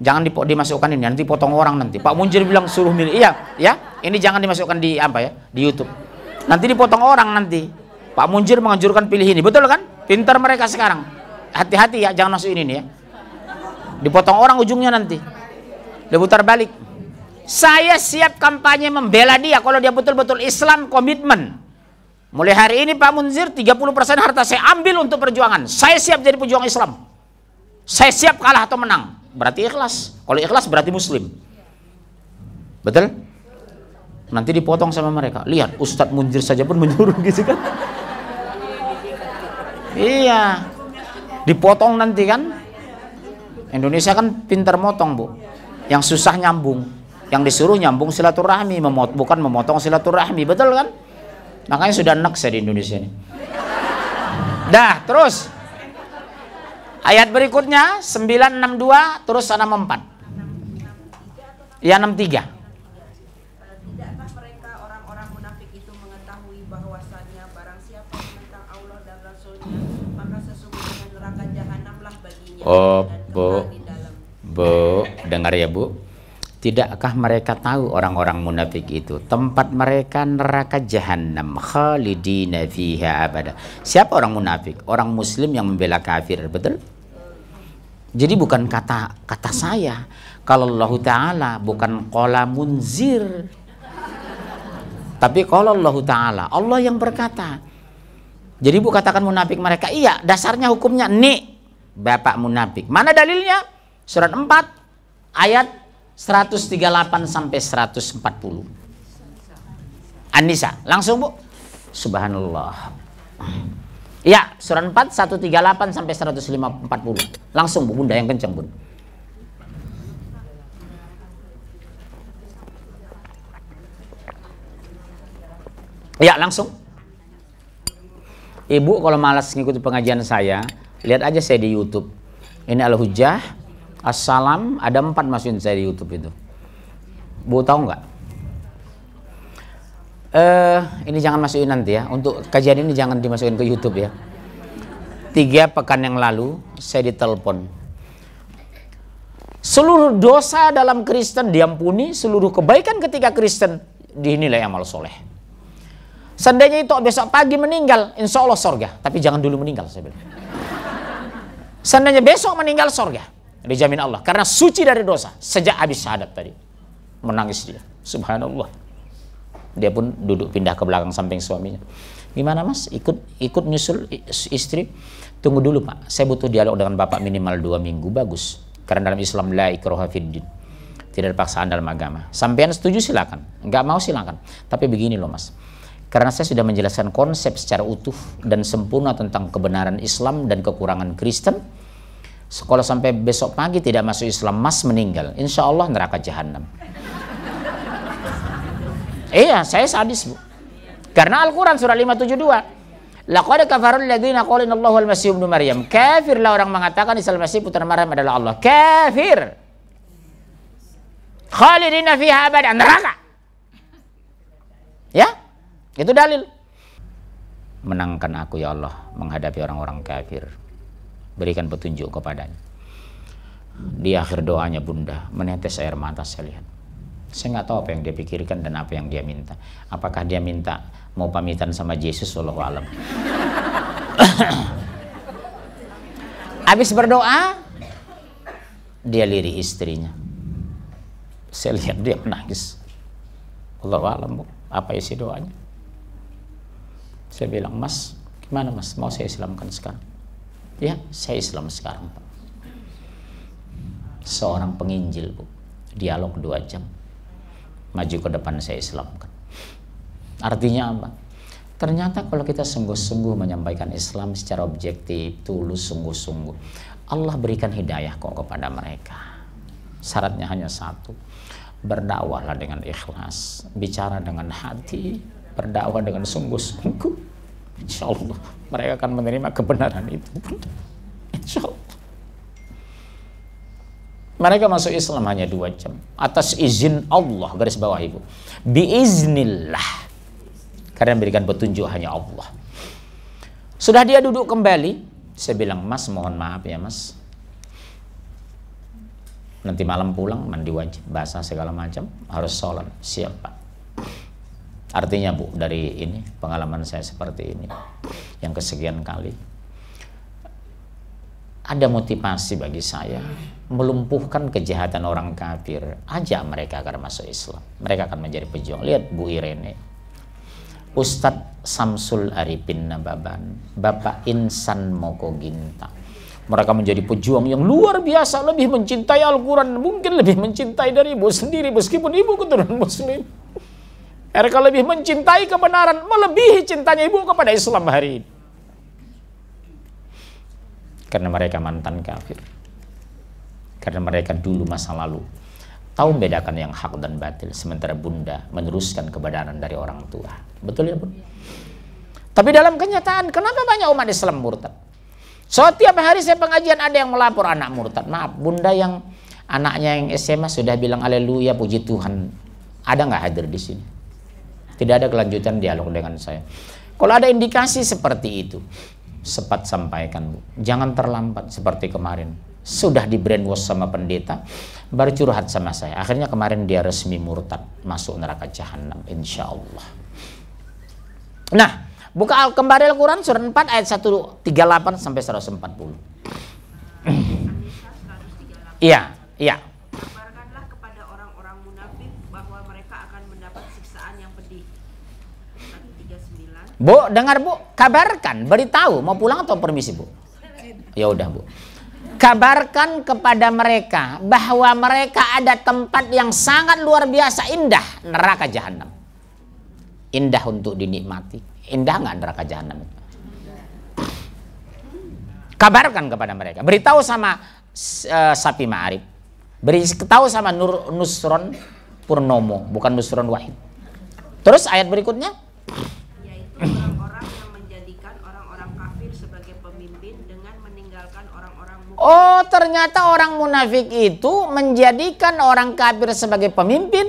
Jangan dimasukkan ini, nanti potong orang nanti. Pak Munjir bilang suruh milih. Iya, ya. Ini jangan dimasukkan di apa ya? Di YouTube. Nanti dipotong orang nanti. Pak Munjir menganjurkan pilih ini. Betul kan? Pintar mereka sekarang. Hati-hati ya, jangan masuk ini nih ya. Dipotong orang ujungnya nanti. Diputar balik. Saya siap kampanye membela dia kalau dia betul-betul Islam komitmen. Mulai hari ini Pak Munzir 30% harta saya ambil untuk perjuangan. Saya siap jadi pejuang Islam. Saya siap kalah atau menang. Berarti ikhlas. Kalau ikhlas berarti muslim. Betul? Nanti dipotong sama mereka. Lihat Ustadz Munzir saja pun menyuruh gitu kan. iya. Dipotong nanti kan. Indonesia kan pintar motong bu. Yang susah nyambung. Yang disuruh nyambung silaturahmi. Memot bukan memotong silaturahmi. Betul kan? Makanya sudah enak saya di Indonesia ini. Dah, terus. Ayat berikutnya 962 terus 64. Ya 63. Oh, Bu. Bu, dengar ya, Bu. Tidakkah mereka tahu orang-orang munafik itu tempat mereka neraka jahanam khalidina fiha abada. Siapa orang munafik? Orang muslim yang membela kafir, betul? Jadi bukan kata kata saya. Kalau Allah Ta'ala bukan kola munzir. Tapi kalau Allah Ta'ala, Allah yang berkata. Jadi bu katakan munafik mereka, iya dasarnya hukumnya nih. Bapak munafik. Mana dalilnya? Surat 4 ayat 138 sampai 140. Anissa, langsung Bu. Subhanallah. Ya, tiga 4 138 sampai 140. Langsung Bu, Bunda yang kencang, Bu. Ya, langsung. Ibu kalau malas ngikuti pengajian saya, lihat aja saya di YouTube. Ini Al-Hujjah Assalam ada empat masukin saya di YouTube itu. Bu tahu nggak? Eh, ini jangan masukin nanti ya. Untuk kajian ini jangan dimasukin ke YouTube ya. Tiga pekan yang lalu saya ditelepon. Seluruh dosa dalam Kristen diampuni, seluruh kebaikan ketika Kristen dinilai amal soleh. Seandainya itu besok pagi meninggal, insya Allah sorga. Tapi jangan dulu meninggal, saya bilang. Seandainya besok meninggal sorga dijamin Allah karena suci dari dosa sejak habis syahadat tadi menangis dia subhanallah dia pun duduk pindah ke belakang samping suaminya gimana mas ikut ikut nyusul istri tunggu dulu pak saya butuh dialog dengan bapak minimal dua minggu bagus karena dalam Islam la ikroha fiddin tidak ada paksaan dalam agama sampean setuju silakan nggak mau silakan tapi begini loh mas karena saya sudah menjelaskan konsep secara utuh dan sempurna tentang kebenaran Islam dan kekurangan Kristen sekolah sampai besok pagi tidak masuk Islam, mas meninggal. Insya Allah neraka jahanam. iya, saya sadis, Bu. Karena Al-Quran surah 572. Laqad kafarul ladina qalin Allahu al-Masih ibnu Maryam. Kafir lah orang mengatakan Isa al-Masih putra Maryam adalah Allah. Kafir. Khalidina fiha abadan neraka. Ya? Itu dalil. Menangkan aku ya Allah menghadapi orang-orang kafir berikan petunjuk kepadanya. Di akhir doanya bunda menetes air mata saya lihat. Saya nggak tahu apa yang dia pikirkan dan apa yang dia minta. Apakah dia minta mau pamitan sama Yesus, Allah alam. Habis berdoa, dia lirik istrinya. Saya lihat dia menangis. Allah alam, apa isi doanya? Saya bilang, Mas, gimana Mas? Mau saya Islamkan sekarang? ya saya Islam sekarang Pak seorang penginjil Bu dialog dua jam maju ke depan saya Islamkan artinya apa ternyata kalau kita sungguh-sungguh menyampaikan Islam secara objektif tulus sungguh-sungguh Allah berikan hidayah kok kepada mereka syaratnya hanya satu berdakwahlah dengan ikhlas bicara dengan hati berdakwah dengan sungguh-sungguh Insya Allah mereka akan menerima kebenaran itu. Insya Allah. Mereka masuk Islam hanya dua jam. Atas izin Allah, garis bawah ibu. Biiznillah. Karena berikan petunjuk hanya Allah. Sudah dia duduk kembali. Saya bilang, mas mohon maaf ya mas. Nanti malam pulang, mandi wajib, basah segala macam. Harus sholat, siap pak. Artinya Bu, dari ini pengalaman saya seperti ini yang kesekian kali ada motivasi bagi saya melumpuhkan kejahatan orang kafir. Ajak mereka agar masuk Islam. Mereka akan menjadi pejuang. Lihat Bu Irene. Ustadz Samsul Arifin Nababan, Bapak Insan Moko Ginta mereka menjadi pejuang yang luar biasa lebih mencintai Al-Quran mungkin lebih mencintai dari ibu sendiri meskipun ibu keturunan muslim mereka lebih mencintai kebenaran, melebihi cintanya ibu kepada Islam hari ini. Karena mereka mantan kafir. Karena mereka dulu masa lalu tahu bedakan yang hak dan batil sementara bunda meneruskan kebenaran dari orang tua betul ya bu? tapi dalam kenyataan kenapa banyak umat Islam murtad setiap so, hari saya pengajian ada yang melapor anak murtad maaf bunda yang anaknya yang SMA sudah bilang haleluya puji Tuhan ada nggak hadir di sini tidak ada kelanjutan dialog dengan saya. Kalau ada indikasi seperti itu, sempat sampaikan Bu. Jangan terlambat seperti kemarin. Sudah di brainwash sama pendeta, baru curhat sama saya. Akhirnya kemarin dia resmi murtad masuk neraka jahanam, insya Allah. Nah, buka al kembali Al-Quran surat 4 ayat 138 sampai 140. Iya, iya. Bu, dengar Bu, kabarkan, beritahu mau pulang atau permisi Bu? Ya udah Bu. Kabarkan kepada mereka bahwa mereka ada tempat yang sangat luar biasa indah, neraka jahanam. Indah untuk dinikmati. Indah nggak neraka jahanam? Kabarkan kepada mereka, beritahu sama uh, Sapi Ma'arif. Beritahu sama Nur Nusron Purnomo, bukan Nusron Wahid. Terus ayat berikutnya, orang-orang yang menjadikan orang-orang kafir sebagai pemimpin dengan meninggalkan orang-orang mukmin. Oh, ternyata orang munafik itu menjadikan orang kafir sebagai pemimpin,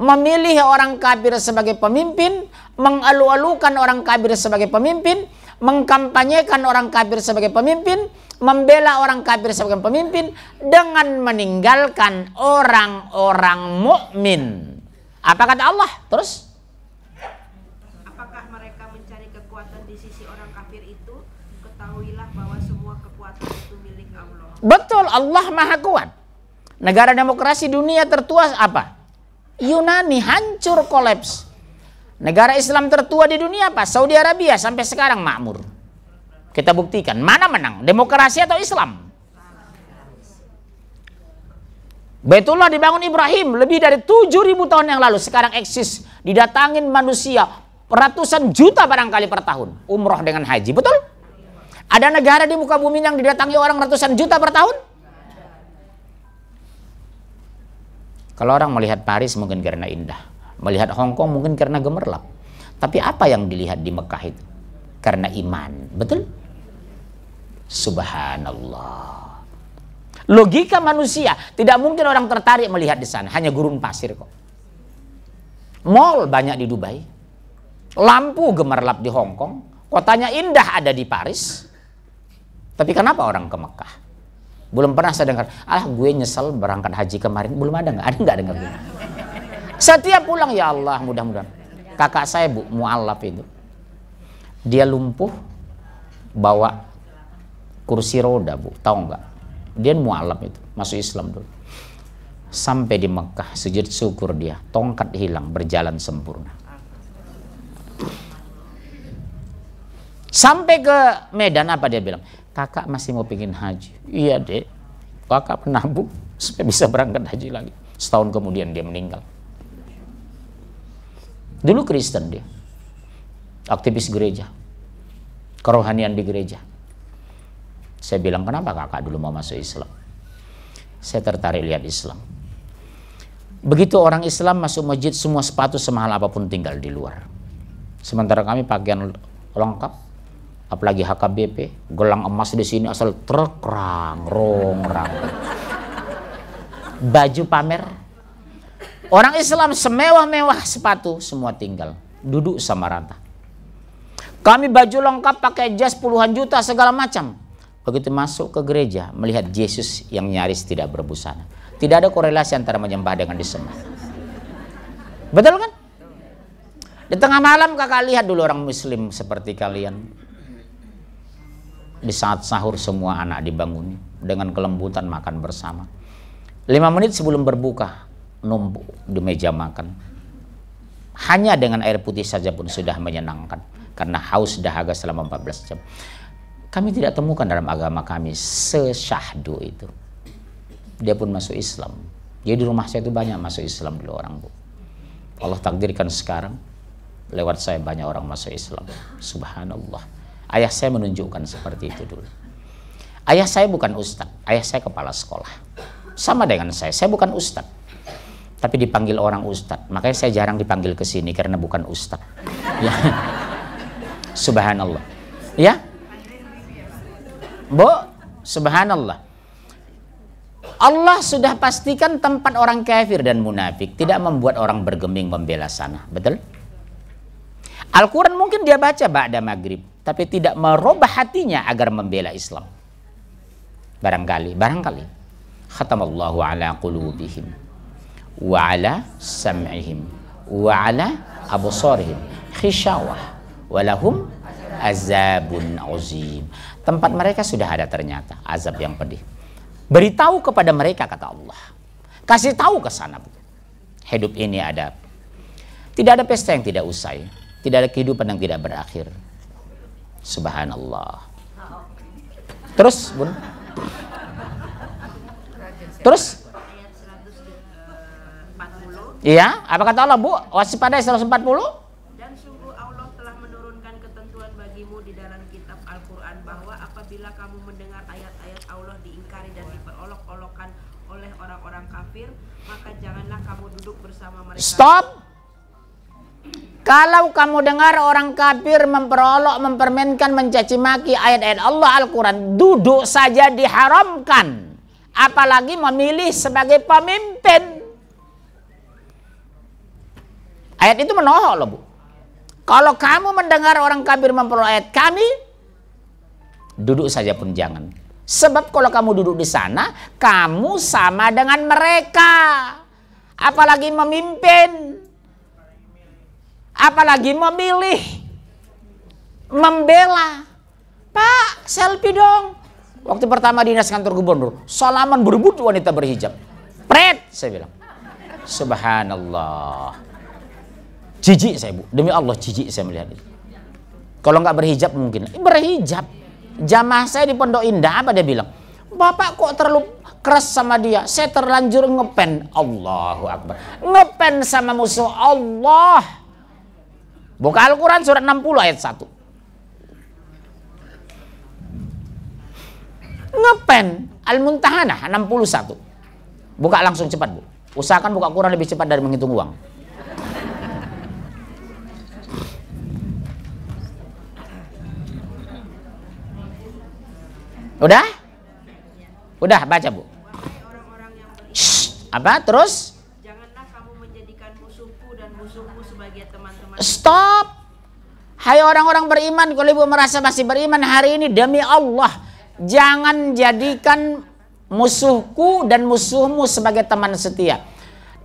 memilih orang kafir sebagai pemimpin, mengalu-alukan orang kafir sebagai pemimpin, mengkampanyekan orang kafir sebagai pemimpin, membela orang kafir sebagai pemimpin dengan meninggalkan orang-orang mukmin. Apa kata Allah? Terus Betul Allah Maha Kuat. Negara demokrasi dunia tertua apa? Yunani hancur kolaps. Negara Islam tertua di dunia apa? Saudi Arabia sampai sekarang makmur. Kita buktikan mana menang, demokrasi atau Islam? Betullah dibangun Ibrahim lebih dari 7000 tahun yang lalu sekarang eksis didatangin manusia ratusan juta barangkali per tahun umroh dengan haji betul ada negara di muka bumi yang didatangi orang ratusan juta per tahun? Kalau orang melihat Paris mungkin karena indah, melihat Hong Kong mungkin karena gemerlap. Tapi apa yang dilihat di Mekah itu? Karena iman, betul? Subhanallah. Logika manusia tidak mungkin orang tertarik melihat di sana, hanya gurun pasir kok. Mall banyak di Dubai, lampu gemerlap di Hong Kong, kotanya indah ada di Paris. Tapi kenapa orang ke Mekah? Belum pernah saya dengar, alah gue nyesel berangkat haji kemarin. Belum ada nggak? Ada nggak dengar? Gitu? Setiap pulang, ya Allah mudah-mudahan. Kakak saya Bu Mu'alaf itu, dia lumpuh bawa kursi roda Bu, tahu nggak? Dia Mu'alaf itu, masuk Islam dulu. Sampai di Mekah, sujud syukur dia, tongkat hilang, berjalan sempurna. Sampai ke Medan apa dia bilang? kakak masih mau pingin haji. Iya dek, kakak menabung supaya bisa berangkat haji lagi. Setahun kemudian dia meninggal. Dulu Kristen dia, aktivis gereja, kerohanian di gereja. Saya bilang, kenapa kakak dulu mau masuk Islam? Saya tertarik lihat Islam. Begitu orang Islam masuk masjid, semua sepatu semahal apapun tinggal di luar. Sementara kami pakaian lengkap, apalagi HKBP, gelang emas di sini asal terkerang, rang. Baju pamer. Orang Islam semewah-mewah sepatu semua tinggal, duduk sama rata. Kami baju lengkap pakai jas puluhan juta segala macam. Begitu masuk ke gereja melihat Yesus yang nyaris tidak berbusana. Tidak ada korelasi antara menyembah dengan disembah. Betul kan? Di tengah malam kakak lihat dulu orang muslim seperti kalian di saat sahur semua anak dibangun dengan kelembutan makan bersama. Lima menit sebelum berbuka, numpuk di meja makan. Hanya dengan air putih saja pun sudah menyenangkan. Karena haus dahaga selama 14 jam. Kami tidak temukan dalam agama kami sesyahdu itu. Dia pun masuk Islam. Jadi di rumah saya itu banyak masuk Islam dulu orang bu. Allah takdirkan sekarang lewat saya banyak orang masuk Islam. Subhanallah. Ayah saya menunjukkan seperti itu dulu. Ayah saya bukan ustadz, ayah saya kepala sekolah. Sama dengan saya, saya bukan ustadz. Tapi dipanggil orang ustadz, makanya saya jarang dipanggil ke sini karena bukan ustadz. Ya. Subhanallah. Ya? Bu, subhanallah. Allah sudah pastikan tempat orang kafir dan munafik tidak membuat orang bergeming membela sana, betul? Al-Quran mungkin dia baca ba'da maghrib tapi tidak merubah hatinya agar membela Islam. Barangkali, barangkali. Khatamallahu ala qulubihim wa ala sam'ihim wa ala absarihim khisyawah walahum azabun azim. Tempat mereka sudah ada ternyata azab yang pedih. Beritahu kepada mereka kata Allah. Kasih tahu ke sana. Hidup ini ada. Tidak ada pesta yang tidak usai. Tidak ada kehidupan yang tidak berakhir. Subhanallah. Terus, Bun. Terus? Iya, apa kata Allah, Bu? Wasi pada 140? Dan sungguh Allah telah menurunkan ketentuan bagimu di dalam kitab Al-Qur'an bahwa apabila kamu mendengar ayat-ayat Allah diingkari dan diperolok-olokkan oleh orang-orang kafir, maka janganlah kamu duduk bersama mereka. Stop. Kalau kamu dengar orang kafir memperolok, mempermainkan, mencaci maki ayat-ayat Allah Al-Quran, duduk saja diharamkan. Apalagi memilih sebagai pemimpin. Ayat itu menohok loh bu. Kalau kamu mendengar orang kafir memperolok ayat kami, duduk saja pun jangan. Sebab kalau kamu duduk di sana, kamu sama dengan mereka. Apalagi memimpin apalagi memilih membela Pak selfie dong waktu pertama dinas kantor gubernur salaman berebut wanita berhijab pret saya bilang subhanallah jijik saya bu demi Allah jijik saya melihat itu kalau nggak berhijab mungkin berhijab jamaah saya di pondok indah apa dia bilang Bapak kok terlalu keras sama dia. Saya terlanjur ngepen. Allahu Akbar. Ngepen sama musuh Allah. Buka Al-Quran surat 60 ayat 1. Ngepen Al-Muntahanah 61. Buka langsung cepat, Bu. Usahakan buka Quran lebih cepat dari menghitung uang. Udah? Udah, baca, Bu. Shh, apa? Terus? Stop. Hai orang-orang beriman, kalau ibu merasa masih beriman hari ini demi Allah, jangan jadikan musuhku dan musuhmu sebagai teman setia.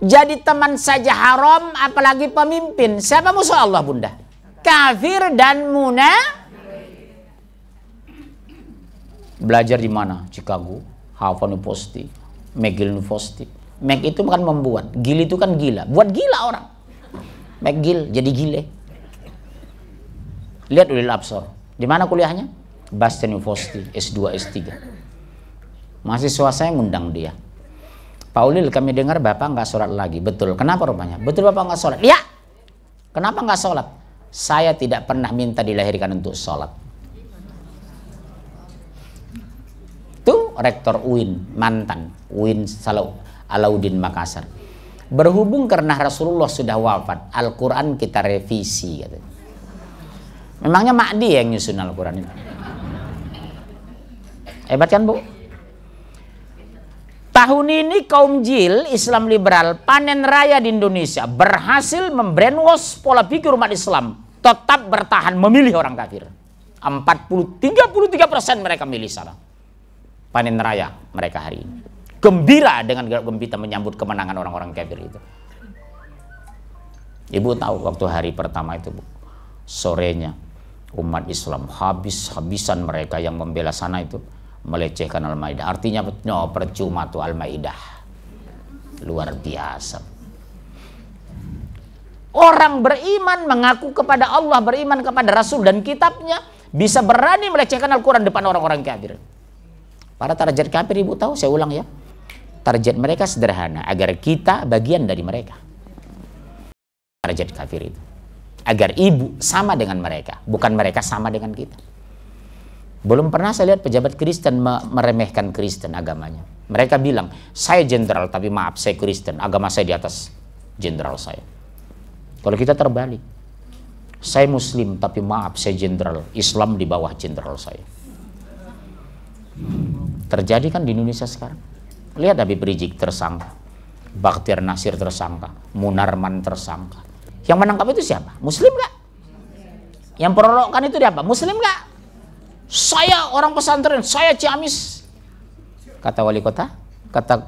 Jadi teman saja haram, apalagi pemimpin. Siapa musuh Allah, Bunda? Kafir dan muna. Belajar di mana? Chicago, Harvard University, McGill University. Mac itu bukan membuat, gili itu kan gila. Buat gila orang. McGill jadi gile. Lihat Ulil Absor. Di mana kuliahnya? Boston University, S2, S3. Mahasiswa saya ngundang dia. Pak Ulil, kami dengar Bapak nggak sholat lagi. Betul. Kenapa rupanya? Betul Bapak nggak sholat. Iya. Kenapa nggak sholat? Saya tidak pernah minta dilahirkan untuk sholat. Itu Rektor UIN, mantan. UIN Salau, Alauddin Makassar berhubung karena Rasulullah sudah wafat, Al-Quran kita revisi. Gitu. Memangnya Makdi yang nyusun Al-Quran itu? Hebat kan Bu? Tahun ini kaum jil Islam liberal panen raya di Indonesia berhasil membrainwash pola pikir umat Islam tetap bertahan memilih orang kafir. 40 33 persen mereka milih salah. Panen raya mereka hari ini gembira dengan gembira menyambut kemenangan orang-orang kafir itu. Ibu tahu waktu hari pertama itu, Bu. Sorenya umat Islam habis-habisan mereka yang membela sana itu melecehkan Al-Maidah. Artinya no, percuma tuh Al-Maidah. Luar biasa. Orang beriman mengaku kepada Allah, beriman kepada Rasul dan kitabnya bisa berani melecehkan Al-Quran depan orang-orang kafir. Para tarajat kafir ibu tahu, saya ulang ya. Target mereka sederhana, agar kita bagian dari mereka. Target kafir itu. Agar ibu sama dengan mereka, bukan mereka sama dengan kita. Belum pernah saya lihat pejabat Kristen meremehkan Kristen agamanya. Mereka bilang, saya jenderal tapi maaf saya Kristen, agama saya di atas jenderal saya. Kalau kita terbalik, saya muslim tapi maaf saya jenderal, Islam di bawah jenderal saya. Terjadi kan di Indonesia sekarang. Lihat Habib Rizik tersangka, Bakhtiar Nasir tersangka, Munarman tersangka. Yang menangkap itu siapa? Muslim nggak? Yang perorokan itu siapa? Muslim nggak? Saya orang pesantren, saya Ciamis. Kata wali kota, kata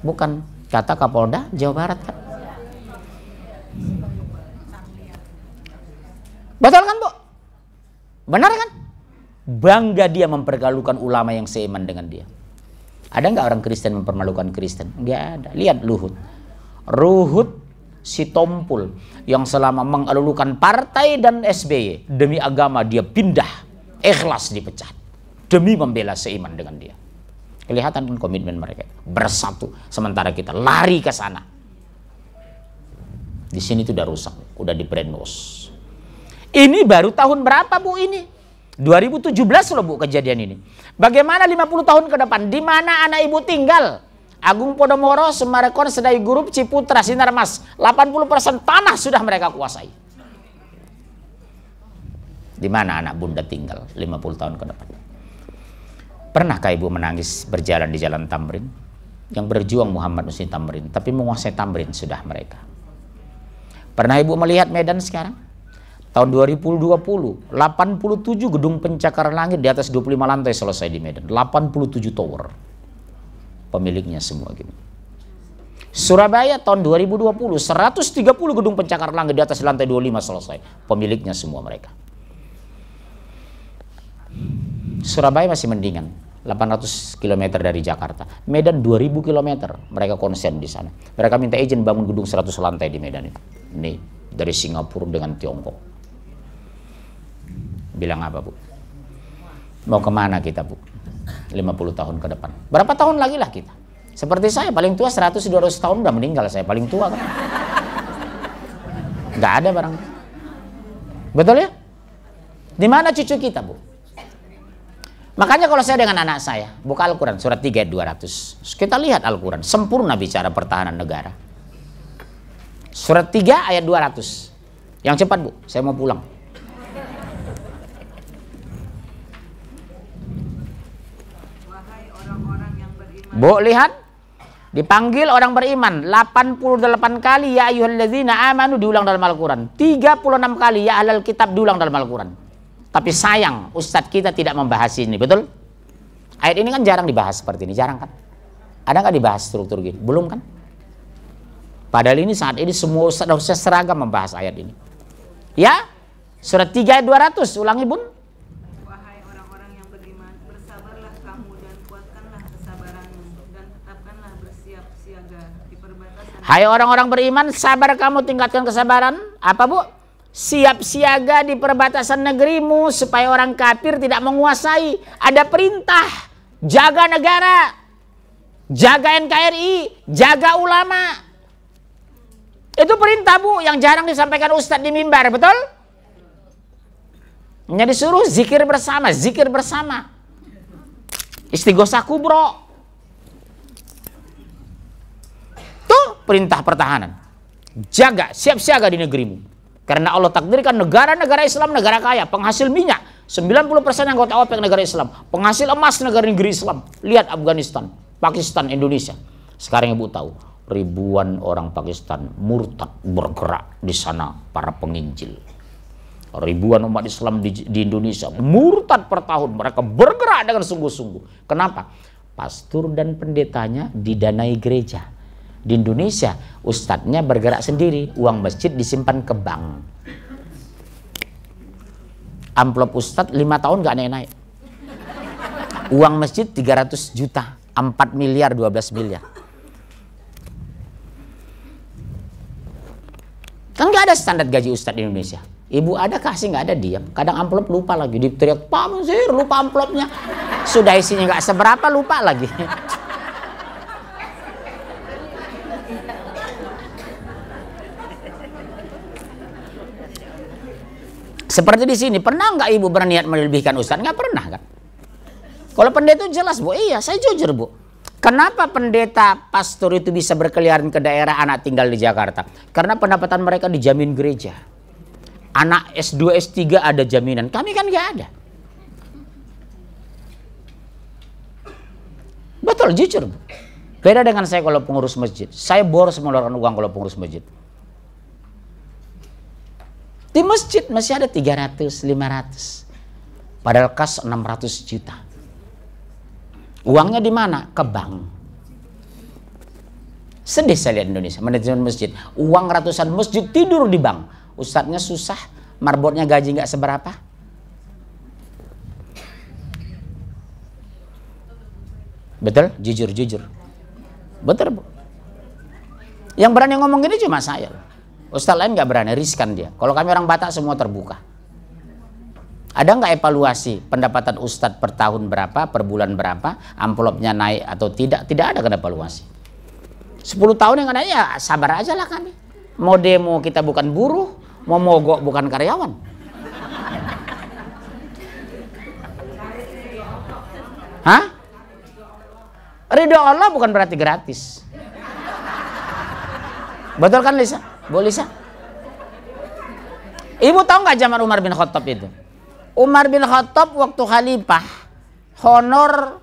bukan kata Kapolda Jawa Barat kan? Betul kan bu? Benar kan? Bangga dia mempergalukan ulama yang seiman dengan dia. Ada nggak orang Kristen mempermalukan Kristen? Nggak ada. Lihat Luhut. Ruhut si Tompul yang selama mengalulukan partai dan SBY demi agama dia pindah ikhlas dipecat demi membela seiman dengan dia kelihatan pun kan komitmen mereka bersatu sementara kita lari ke sana di sini itu udah rusak udah di brainwash ini baru tahun berapa bu ini 2017 loh Bu kejadian ini. Bagaimana 50 tahun ke depan? Di mana anak ibu tinggal? Agung Podomoro, Semarekon, Sedayu Group, Ciputra, Sinarmas. 80% tanah sudah mereka kuasai. Di mana anak bunda tinggal 50 tahun ke depan? Pernahkah ibu menangis berjalan di jalan Tamrin? Yang berjuang Muhammad Husni Tamrin, tapi menguasai Tamrin sudah mereka. Pernah ibu melihat Medan sekarang? Tahun 2020, 87 gedung pencakar langit di atas 25 lantai selesai di Medan. 87 tower. Pemiliknya semua gitu. Surabaya tahun 2020, 130 gedung pencakar langit di atas lantai 25 selesai. Pemiliknya semua mereka. Surabaya masih mendingan, 800 km dari Jakarta. Medan 2000 km, mereka konsen di sana. Mereka minta izin bangun gedung 100 lantai di Medan Ini dari Singapura dengan Tiongkok. Bilang apa, Bu? Mau kemana kita, Bu? 50 tahun ke depan. Berapa tahun lagi lah kita? Seperti saya, paling tua 100-200 tahun udah meninggal saya, paling tua kan. Nggak ada barang. Betul ya? Di mana cucu kita, Bu? Makanya kalau saya dengan anak saya, buka Al-Quran, surat 3 ayat 200. Kita lihat Al-Quran, sempurna bicara pertahanan negara. Surat 3 ayat 200. Yang cepat, Bu, saya mau pulang. Bu, lihat. Dipanggil orang beriman 88 kali ya ayyuhallazina amanu diulang dalam Al-Qur'an. 36 kali ya ahlal kitab diulang dalam Al-Qur'an. Tapi sayang ustadz kita tidak membahas ini, betul? Ayat ini kan jarang dibahas seperti ini, jarang kan? Ada nggak dibahas struktur gini? Belum kan? Padahal ini saat ini semua ustadz seragam membahas ayat ini. Ya, surat 3 ayat 200, ulangi bun. Hai orang-orang beriman, sabar kamu tingkatkan kesabaran. Apa bu? Siap siaga di perbatasan negerimu supaya orang kafir tidak menguasai. Ada perintah, jaga negara, jaga NKRI, jaga ulama. Itu perintah bu yang jarang disampaikan Ustadz di mimbar, betul? Menjadi disuruh zikir bersama, zikir bersama. Istighosah kubro. perintah pertahanan. Jaga, siap siaga di negerimu. Karena Allah takdirkan negara-negara Islam negara kaya, penghasil minyak 90% anggota OPEC negara Islam, penghasil emas negara negeri Islam. Lihat Afghanistan, Pakistan, Indonesia. Sekarang Ibu tahu, ribuan orang Pakistan murtad bergerak di sana para penginjil. Ribuan umat Islam di, di Indonesia murtad per tahun, mereka bergerak dengan sungguh-sungguh. Kenapa? Pastur dan pendetanya didanai gereja. Di Indonesia, ustadznya bergerak sendiri, uang masjid disimpan ke bank. Amplop ustadz lima tahun gak naik-naik. Uang masjid 300 juta, 4 miliar, 12 miliar. Kan gak ada standar gaji ustadz di Indonesia. Ibu ada kasih nggak ada diam. Kadang amplop lupa lagi. Diteriak Pak Mansur lupa amplopnya. Sudah isinya nggak seberapa lupa lagi. Seperti di sini, pernah nggak ibu berniat melebihkan ustadz? Nggak pernah kan? Kalau pendeta itu jelas bu, iya saya jujur bu. Kenapa pendeta pastor itu bisa berkeliaran ke daerah anak tinggal di Jakarta? Karena pendapatan mereka dijamin gereja. Anak S2, S3 ada jaminan. Kami kan nggak ada. Betul, jujur. Bu. Beda dengan saya kalau pengurus masjid. Saya boros mengeluarkan uang kalau pengurus masjid. Di masjid masih ada 300, 500. Padahal kas 600 juta. Uangnya di mana? Ke bank. Sedih saya lihat Indonesia, manajemen masjid. Uang ratusan masjid tidur di bank. Ustadznya susah, marbotnya gaji nggak seberapa. Betul? Jujur, jujur. Betul, Bu. Yang berani ngomong ini cuma saya. Loh. Ustaz lain nggak berani, riskan dia. Kalau kami orang Batak semua terbuka. Ada nggak evaluasi pendapatan Ustadz per tahun berapa, per bulan berapa, amplopnya naik atau tidak? Tidak ada kan evaluasi. 10 tahun yang ada ya sabar aja lah kami. Mau demo kita bukan buruh, mau mogok bukan karyawan. Hah? Ridho Allah bukan berarti gratis. Betul kan Lisa? Boleh sah? Ibu tahu nggak zaman Umar bin Khattab itu? Umar bin Khattab waktu khalifah honor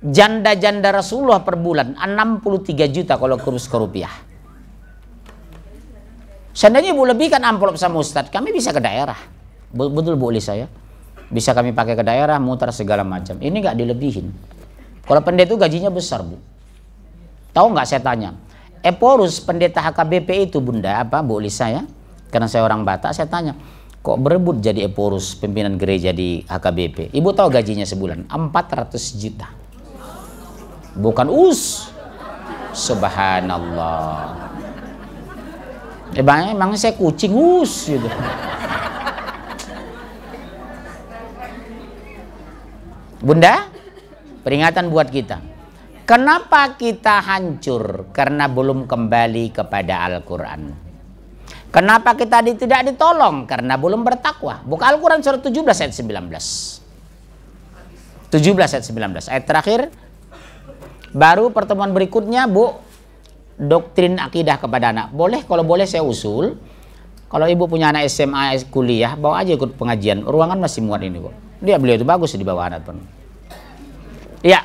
janda-janda Rasulullah per bulan 63 juta kalau kurus ke rupiah. Seandainya Ibu lebihkan amplop sama Ustadz, kami bisa ke daerah. Betul boleh saya. Bisa kami pakai ke daerah, mutar segala macam. Ini nggak dilebihin. Kalau pendeta itu gajinya besar, Bu. Tahu nggak saya tanya? Eporus pendeta HKBP itu bunda apa Bu Lisa ya karena saya orang Batak saya tanya kok berebut jadi Eporus pimpinan gereja di HKBP ibu tahu gajinya sebulan 400 juta bukan us subhanallah emang, emang saya kucing us gitu bunda peringatan buat kita Kenapa kita hancur? Karena belum kembali kepada Al-Quran. Kenapa kita tidak ditolong? Karena belum bertakwa. Buka Al-Quran surat 17 ayat 19. 17 ayat 19. Ayat terakhir. Baru pertemuan berikutnya, Bu. Doktrin akidah kepada anak. Boleh, kalau boleh saya usul. Kalau ibu punya anak SMA, kuliah, bawa aja ikut pengajian. Ruangan masih muat ini, Bu. Dia beliau itu bagus di bawah anak pun. Iya,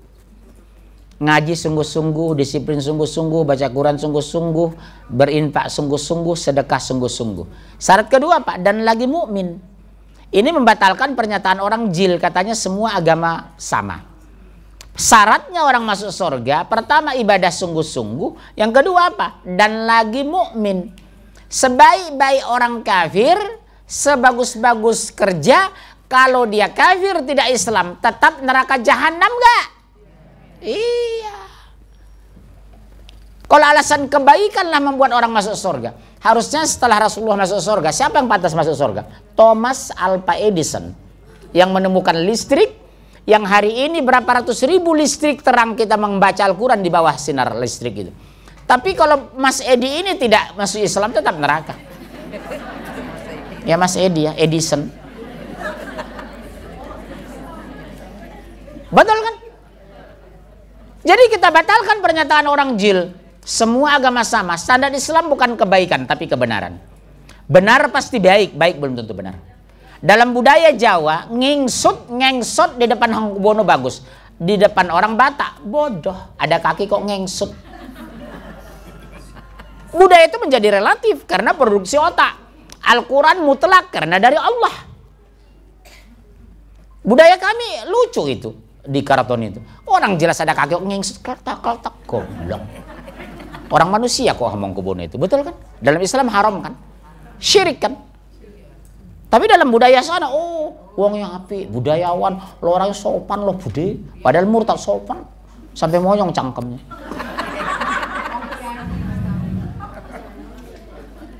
ngaji sungguh-sungguh, disiplin sungguh-sungguh, baca Quran sungguh-sungguh, berinfak sungguh-sungguh, sedekah sungguh-sungguh. Syarat kedua, Pak, dan lagi mukmin. Ini membatalkan pernyataan orang jil, katanya semua agama sama. Syaratnya orang masuk surga, pertama ibadah sungguh-sungguh, yang kedua apa? Dan lagi mukmin. Sebaik-baik orang kafir, sebagus-bagus kerja, kalau dia kafir tidak Islam, tetap neraka jahanam enggak? Iya. Kalau alasan kebaikanlah membuat orang masuk surga. Harusnya setelah Rasulullah masuk surga, siapa yang pantas masuk surga? Thomas Alva Edison yang menemukan listrik yang hari ini berapa ratus ribu listrik terang kita membaca Al-Quran di bawah sinar listrik itu. Tapi kalau Mas Edi ini tidak masuk Islam tetap neraka. Ya Mas Edi ya, Edison. Betul kan? Jadi kita batalkan pernyataan orang jil. Semua agama sama. Standar Islam bukan kebaikan tapi kebenaran. Benar pasti baik, baik belum tentu benar. Dalam budaya Jawa, ngingsut, ngengsut di depan Hang Bono bagus. Di depan orang Batak, bodoh. Ada kaki kok ngengsut. Budaya itu menjadi relatif karena produksi otak. Al-Quran mutlak karena dari Allah. Budaya kami lucu itu di keraton itu. Orang jelas ada kaki yang keltak keltak goblok. Orang manusia kok ngomong kebun itu, betul kan? Dalam Islam haram kan? Syirik kan? Tapi dalam budaya sana, oh, wong yang api, budayawan, lo orang sopan lo budi padahal murtad sopan, sampai moyong cangkemnya.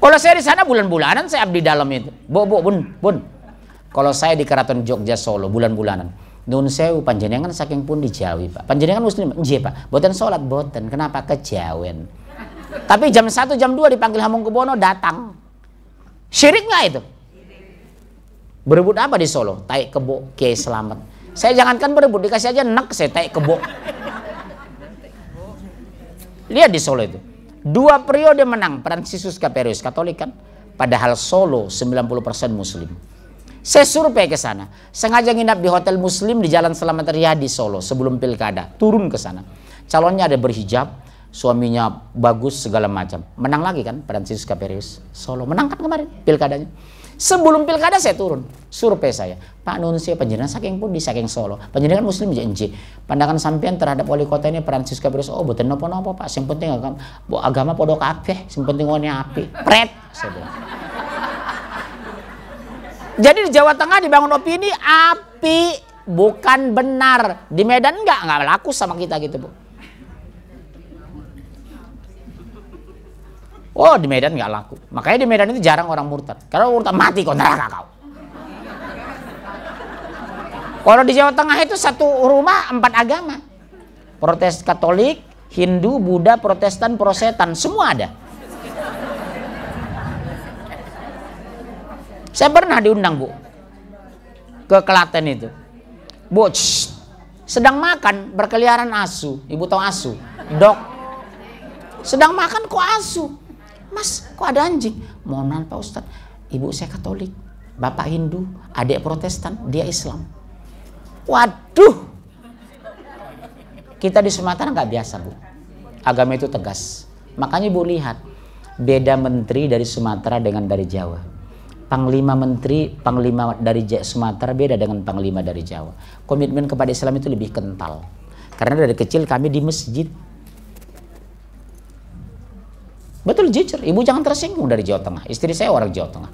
Kalau saya di sana bulan-bulanan saya abdi dalam itu. Bu, bu, bun, bun. Kalau saya di Keraton Jogja Solo bulan-bulanan, Nun sewu panjenengan kan saking pun di Pak. Panjenengan muslim, nje Pak. Boten sholat boten, kenapa kejawen? Tapi jam satu jam dua dipanggil Hamung Kebono datang. Syirik nggak itu? Berebut apa di Solo? Taik kebo, ke selamat. Saya jangankan berebut, dikasih aja nek saya taik kebo. Lihat di Solo itu. Dua periode menang Fransiskus Kaperius Katolik kan. Padahal Solo 90% Muslim. Saya survei ke sana. Sengaja nginap di hotel muslim di Jalan Selamat Riyadi Solo sebelum pilkada. Turun ke sana. Calonnya ada berhijab, suaminya bagus segala macam. Menang lagi kan Franciscus Caperius Solo. Menang kan kemarin pilkadanya. Sebelum pilkada saya turun, survei saya. Pak Nunsia penjenengan saking pun di saking Solo. Penjenengan muslim enci. Pandangan sampean terhadap wali kota ini Francis Capirus, oh betul nopo-nopo Pak, Yang penting agama, agama api. Yang penting wani api. Pret, saya bilang. Jadi di Jawa Tengah dibangun opini api bukan benar. Di Medan enggak, enggak laku sama kita gitu, Bu. Oh, di Medan enggak laku. Makanya di Medan itu jarang orang murtad. Kalau murtad mati kau neraka kau. Kalau di Jawa Tengah itu satu rumah empat agama. Protes Katolik, Hindu, Buddha, Protestan, Prosetan, semua ada. Saya pernah diundang bu ke Kelaten itu. Bu, shh, sedang makan berkeliaran asu. Ibu tahu asu? Dok. Sedang makan kok asu? Mas, kok ada anjing? mau Pak Ustaz. Ibu saya Katolik, bapak Hindu, adik Protestan, dia Islam. Waduh. Kita di Sumatera nggak biasa, Bu. Agama itu tegas. Makanya Ibu lihat, beda menteri dari Sumatera dengan dari Jawa panglima menteri, panglima dari Sumatera beda dengan panglima dari Jawa. Komitmen kepada Islam itu lebih kental. Karena dari kecil kami di masjid. Betul jujur, ibu jangan tersinggung dari Jawa Tengah. Istri saya orang Jawa Tengah.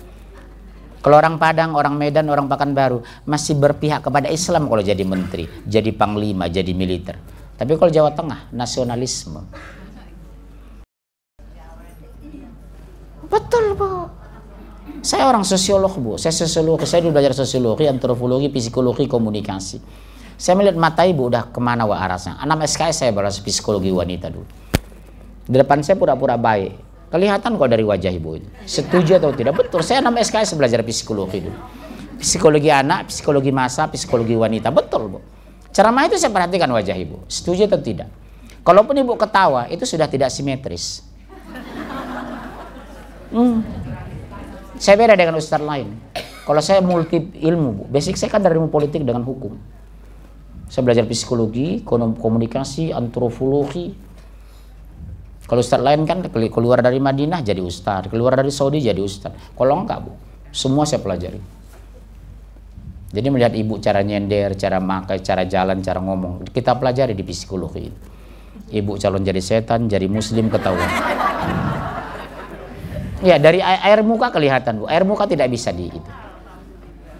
Kalau orang Padang, orang Medan, orang Pekanbaru masih berpihak kepada Islam kalau jadi menteri, jadi panglima, jadi militer. Tapi kalau Jawa Tengah, nasionalisme. Betul, Pak. Saya orang sosiolog, Bu. Saya sosiologi, saya dulu belajar sosiologi, antropologi, psikologi, komunikasi. Saya melihat mata ibu udah kemana wa arasnya. Enam SKS saya bahas psikologi wanita dulu. Di depan saya pura-pura baik. Kelihatan kok dari wajah ibu itu. Setuju atau tidak? Betul. Saya enam SKS belajar psikologi dulu. Psikologi anak, psikologi masa, psikologi wanita. Betul, Bu. Ceramah itu saya perhatikan wajah ibu. Setuju atau tidak? Kalaupun ibu ketawa, itu sudah tidak simetris. Hmm saya beda dengan ustadz lain. Kalau saya multi ilmu, bu. basic saya kan dari ilmu politik dengan hukum. Saya belajar psikologi, komunikasi, antropologi. Kalau ustadz lain kan keluar dari Madinah jadi ustadz, keluar dari Saudi jadi ustadz. Kalau enggak bu, semua saya pelajari. Jadi melihat ibu cara nyender, cara makai, cara jalan, cara ngomong, kita pelajari di psikologi Ibu calon jadi setan, jadi muslim ketahuan. Ya dari air muka kelihatan bu, air muka tidak bisa di itu.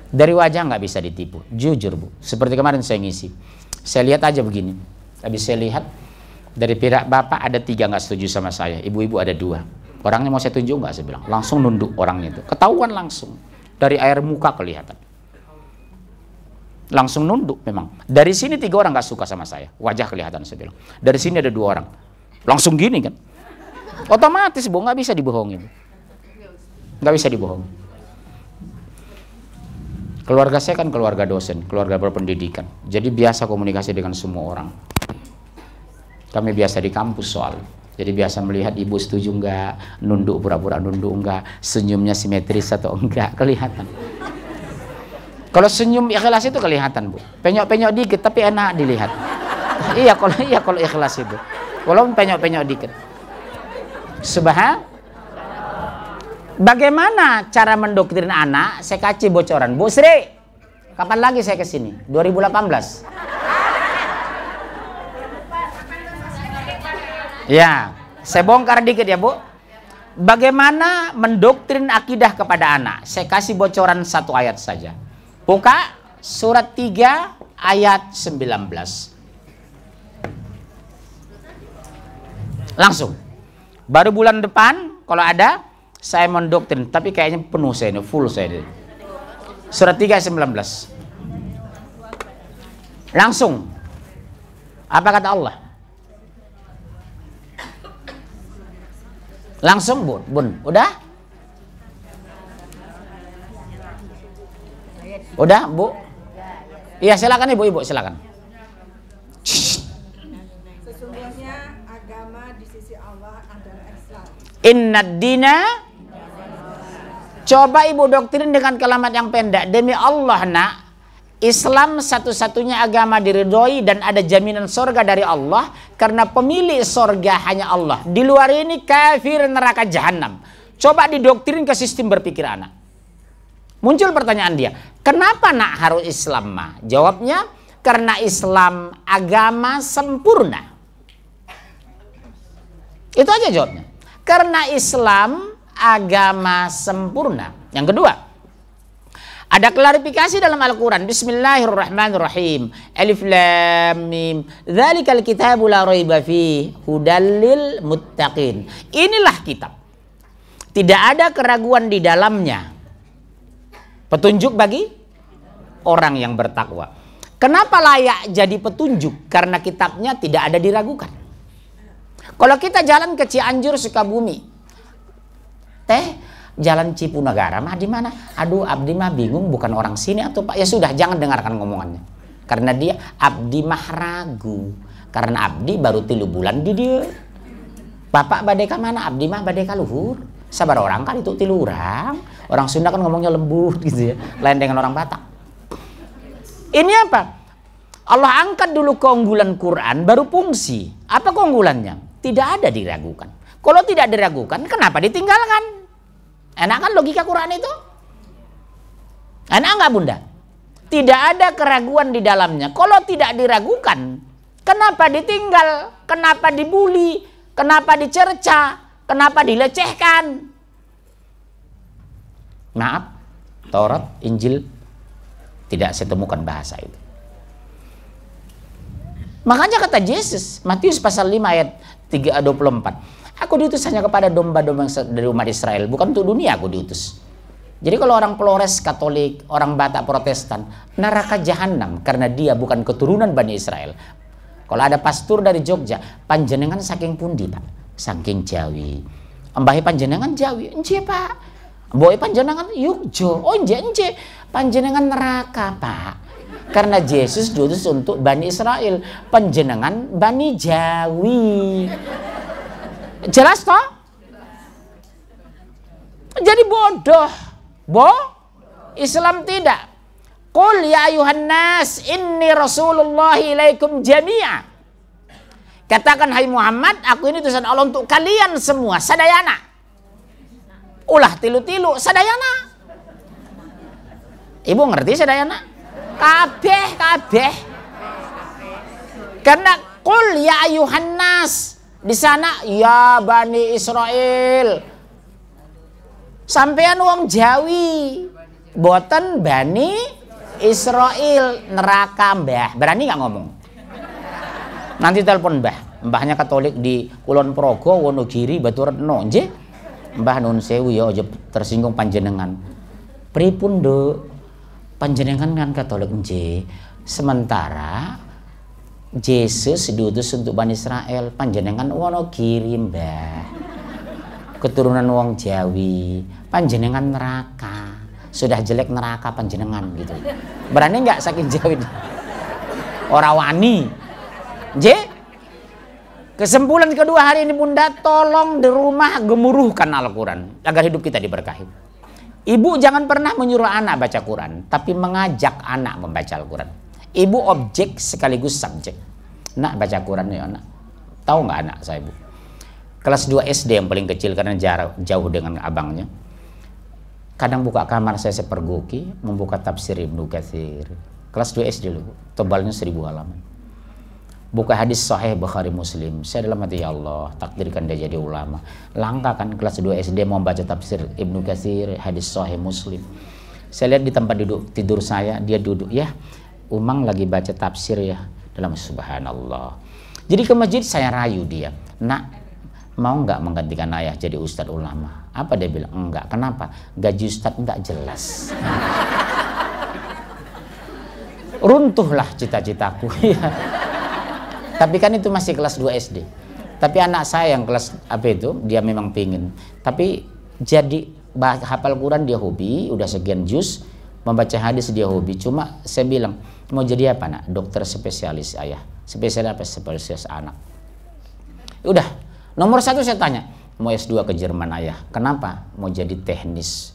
Dari wajah nggak bisa ditipu, jujur bu. Seperti kemarin saya ngisi, saya lihat aja begini. Tapi saya lihat dari pihak bapak ada tiga nggak setuju sama saya, ibu-ibu ada dua. Orangnya mau saya tunjuk nggak? Saya bilang langsung nunduk orangnya itu, ketahuan langsung dari air muka kelihatan. Langsung nunduk memang. Dari sini tiga orang nggak suka sama saya, wajah kelihatan saya bilang. Dari sini ada dua orang, langsung gini kan. Otomatis bu nggak bisa dibohongin nggak bisa dibohong keluarga saya kan keluarga dosen keluarga berpendidikan jadi biasa komunikasi dengan semua orang kami biasa di kampus soal jadi biasa melihat ibu setuju enggak, nunduk pura-pura nunduk enggak, senyumnya simetris atau enggak, kelihatan. Kalau senyum ikhlas itu kelihatan, Bu. Penyok-penyok dikit tapi enak dilihat. iya kalau iya kalau ikhlas itu. Walaupun penyok-penyok dikit. Subhanallah. Bagaimana cara mendoktrin anak? Saya kasih bocoran. Bu Sri, kapan lagi saya ke sini? 2018. Ya, saya bongkar dikit ya, Bu. Bagaimana mendoktrin akidah kepada anak? Saya kasih bocoran satu ayat saja. Buka surat 3 ayat 19. Langsung. Baru bulan depan kalau ada saya mendoktrin tapi kayaknya penuh saya ini full saya ini surat 3 19 langsung apa kata Allah langsung bun bun udah udah bu iya silakan ibu ibu silakan Inna dina Coba ibu doktrin dengan kalimat yang pendek. Demi Allah nak, Islam satu-satunya agama diridhoi dan ada jaminan sorga dari Allah karena pemilik sorga hanya Allah. Di luar ini kafir neraka jahanam. Coba didoktrin ke sistem berpikir anak. Muncul pertanyaan dia, kenapa nak harus Islam mah? Jawabnya, karena Islam agama sempurna. Itu aja jawabnya. Karena Islam agama sempurna. Yang kedua, ada klarifikasi dalam Al-Quran. Bismillahirrahmanirrahim. Alif lam mim. Dzalikal kitabu la raiba fih hudallil muttaqin. Inilah kitab. Tidak ada keraguan di dalamnya. Petunjuk bagi orang yang bertakwa. Kenapa layak jadi petunjuk? Karena kitabnya tidak ada diragukan. Kalau kita jalan ke Cianjur Sukabumi, teh jalan Cipunagara mah di mana? Aduh, Abdi mah bingung bukan orang sini atau Pak. Ya sudah, jangan dengarkan ngomongannya. Karena dia Abdi mah ragu. Karena Abdi baru tilu bulan di dia. Bapak badeka mana? Abdi mah badeka luhur. Sabar orang kan itu tilu orang. Orang Sunda kan ngomongnya lembut gitu ya. Lain dengan orang Batak. Ini apa? Allah angkat dulu keunggulan Quran, baru fungsi. Apa keunggulannya? Tidak ada diragukan. Kalau tidak diragukan, kenapa ditinggalkan? Enak kan logika Quran itu? Enak nggak bunda? Tidak ada keraguan di dalamnya. Kalau tidak diragukan, kenapa ditinggal? Kenapa dibully? Kenapa dicerca? Kenapa dilecehkan? Maaf, Taurat, Injil tidak saya temukan bahasa itu. Makanya kata Yesus, Matius pasal 5 ayat 3 24. Aku diutus hanya kepada domba-domba dari umat Israel, bukan untuk dunia aku diutus. Jadi kalau orang Flores Katolik, orang Batak Protestan, neraka jahanam karena dia bukan keturunan Bani Israel. Kalau ada pastur dari Jogja, panjenengan saking pundi, Pak? Saking Jawi. Mbahe panjenengan Jawi. Enje, Pak. Boy panjenengan Yogyo. Oh, enje enje. Panjenengan neraka, Pak. Karena Yesus diutus untuk Bani Israel. Penjenengan Bani Jawi. Jelas toh? Jadi bodoh. bo? Islam tidak. Qul ya ayuhan nas inni rasulullah ilaikum jami'a. Katakan hai Muhammad, aku ini tulisan Allah untuk kalian semua, sadayana. Ulah tilu-tilu, sadayana. Ibu ngerti sadayana? Kabeh kabeh. Karena kul ya ayuhan di sana ya Bani Israel. Sampean wong Jawi boten Bani Israel neraka Mbah. Berani nggak ngomong? Nanti telepon Mbah. Mbahnya Katolik di Kulon Progo, Wonogiri, batu retno Mbah nun sewu ya tersinggung panjenengan. Pripun, panjenengan kan Katolik J. Sementara Yesus diutus untuk Bani Israel, panjenengan wono kirim mbah. Keturunan wong Jawi, panjenengan neraka. Sudah jelek neraka panjenengan gitu. Berani nggak saking Jawi? Orang wani. J. Kesimpulan kedua hari ini Bunda, tolong di rumah gemuruhkan Al-Quran agar hidup kita diberkahi. Ibu jangan pernah menyuruh anak baca Quran, tapi mengajak anak membaca Al-Quran. Ibu objek sekaligus subjek. Nak baca Quran ya anak. Tahu nggak anak saya ibu? Kelas 2 SD yang paling kecil karena jarak jauh dengan abangnya. Kadang buka kamar saya sepergoki, membuka tafsir Ibnu Katsir. Kelas 2 SD dulu, tebalnya seribu halaman buka hadis sahih Bukhari Muslim. Saya dalam hati ya Allah, takdirkan dia jadi ulama. Langka kan kelas 2 SD mau baca tafsir Ibnu Katsir, hadis sahih Muslim. Saya lihat di tempat duduk tidur saya, dia duduk ya. Umang lagi baca tafsir ya dalam subhanallah. Jadi ke masjid saya rayu dia. Nak, mau nggak menggantikan ayah jadi ustadz ulama? Apa dia bilang? Enggak. Kenapa? Gaji ustadz nggak jelas. Runtuhlah cita-citaku. Ya. Tapi kan itu masih kelas 2 SD. Tapi anak saya yang kelas apa itu, dia memang pingin. Tapi jadi bah, hafal Quran dia hobi, udah sekian juz, membaca hadis dia hobi. Cuma saya bilang, mau jadi apa nak? Dokter spesialis ayah. Spesialis apa? Spesialis anak. Udah, nomor satu saya tanya, mau S2 ke Jerman ayah. Kenapa? Mau jadi teknis.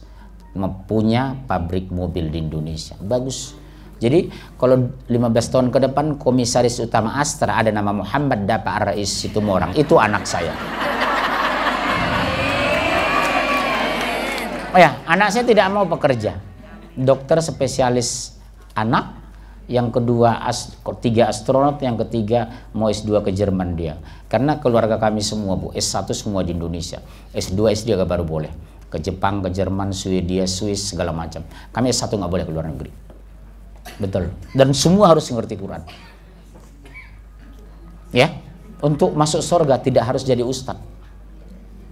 Mempunyai pabrik mobil di Indonesia. Bagus. Jadi kalau 15 tahun ke depan komisaris utama Astra ada nama Muhammad Dapa Rais itu orang itu anak saya. Oh ya, anak saya tidak mau pekerja. Dokter spesialis anak, yang kedua as, tiga astronot, yang ketiga mau S2 ke Jerman dia. Karena keluarga kami semua Bu, S1 semua di Indonesia. S2, S3 baru boleh. Ke Jepang, ke Jerman, Swedia, Swiss segala macam. Kami S1 nggak boleh ke luar negeri. Betul. Dan semua harus mengerti Quran. Ya. Untuk masuk surga tidak harus jadi Ustad.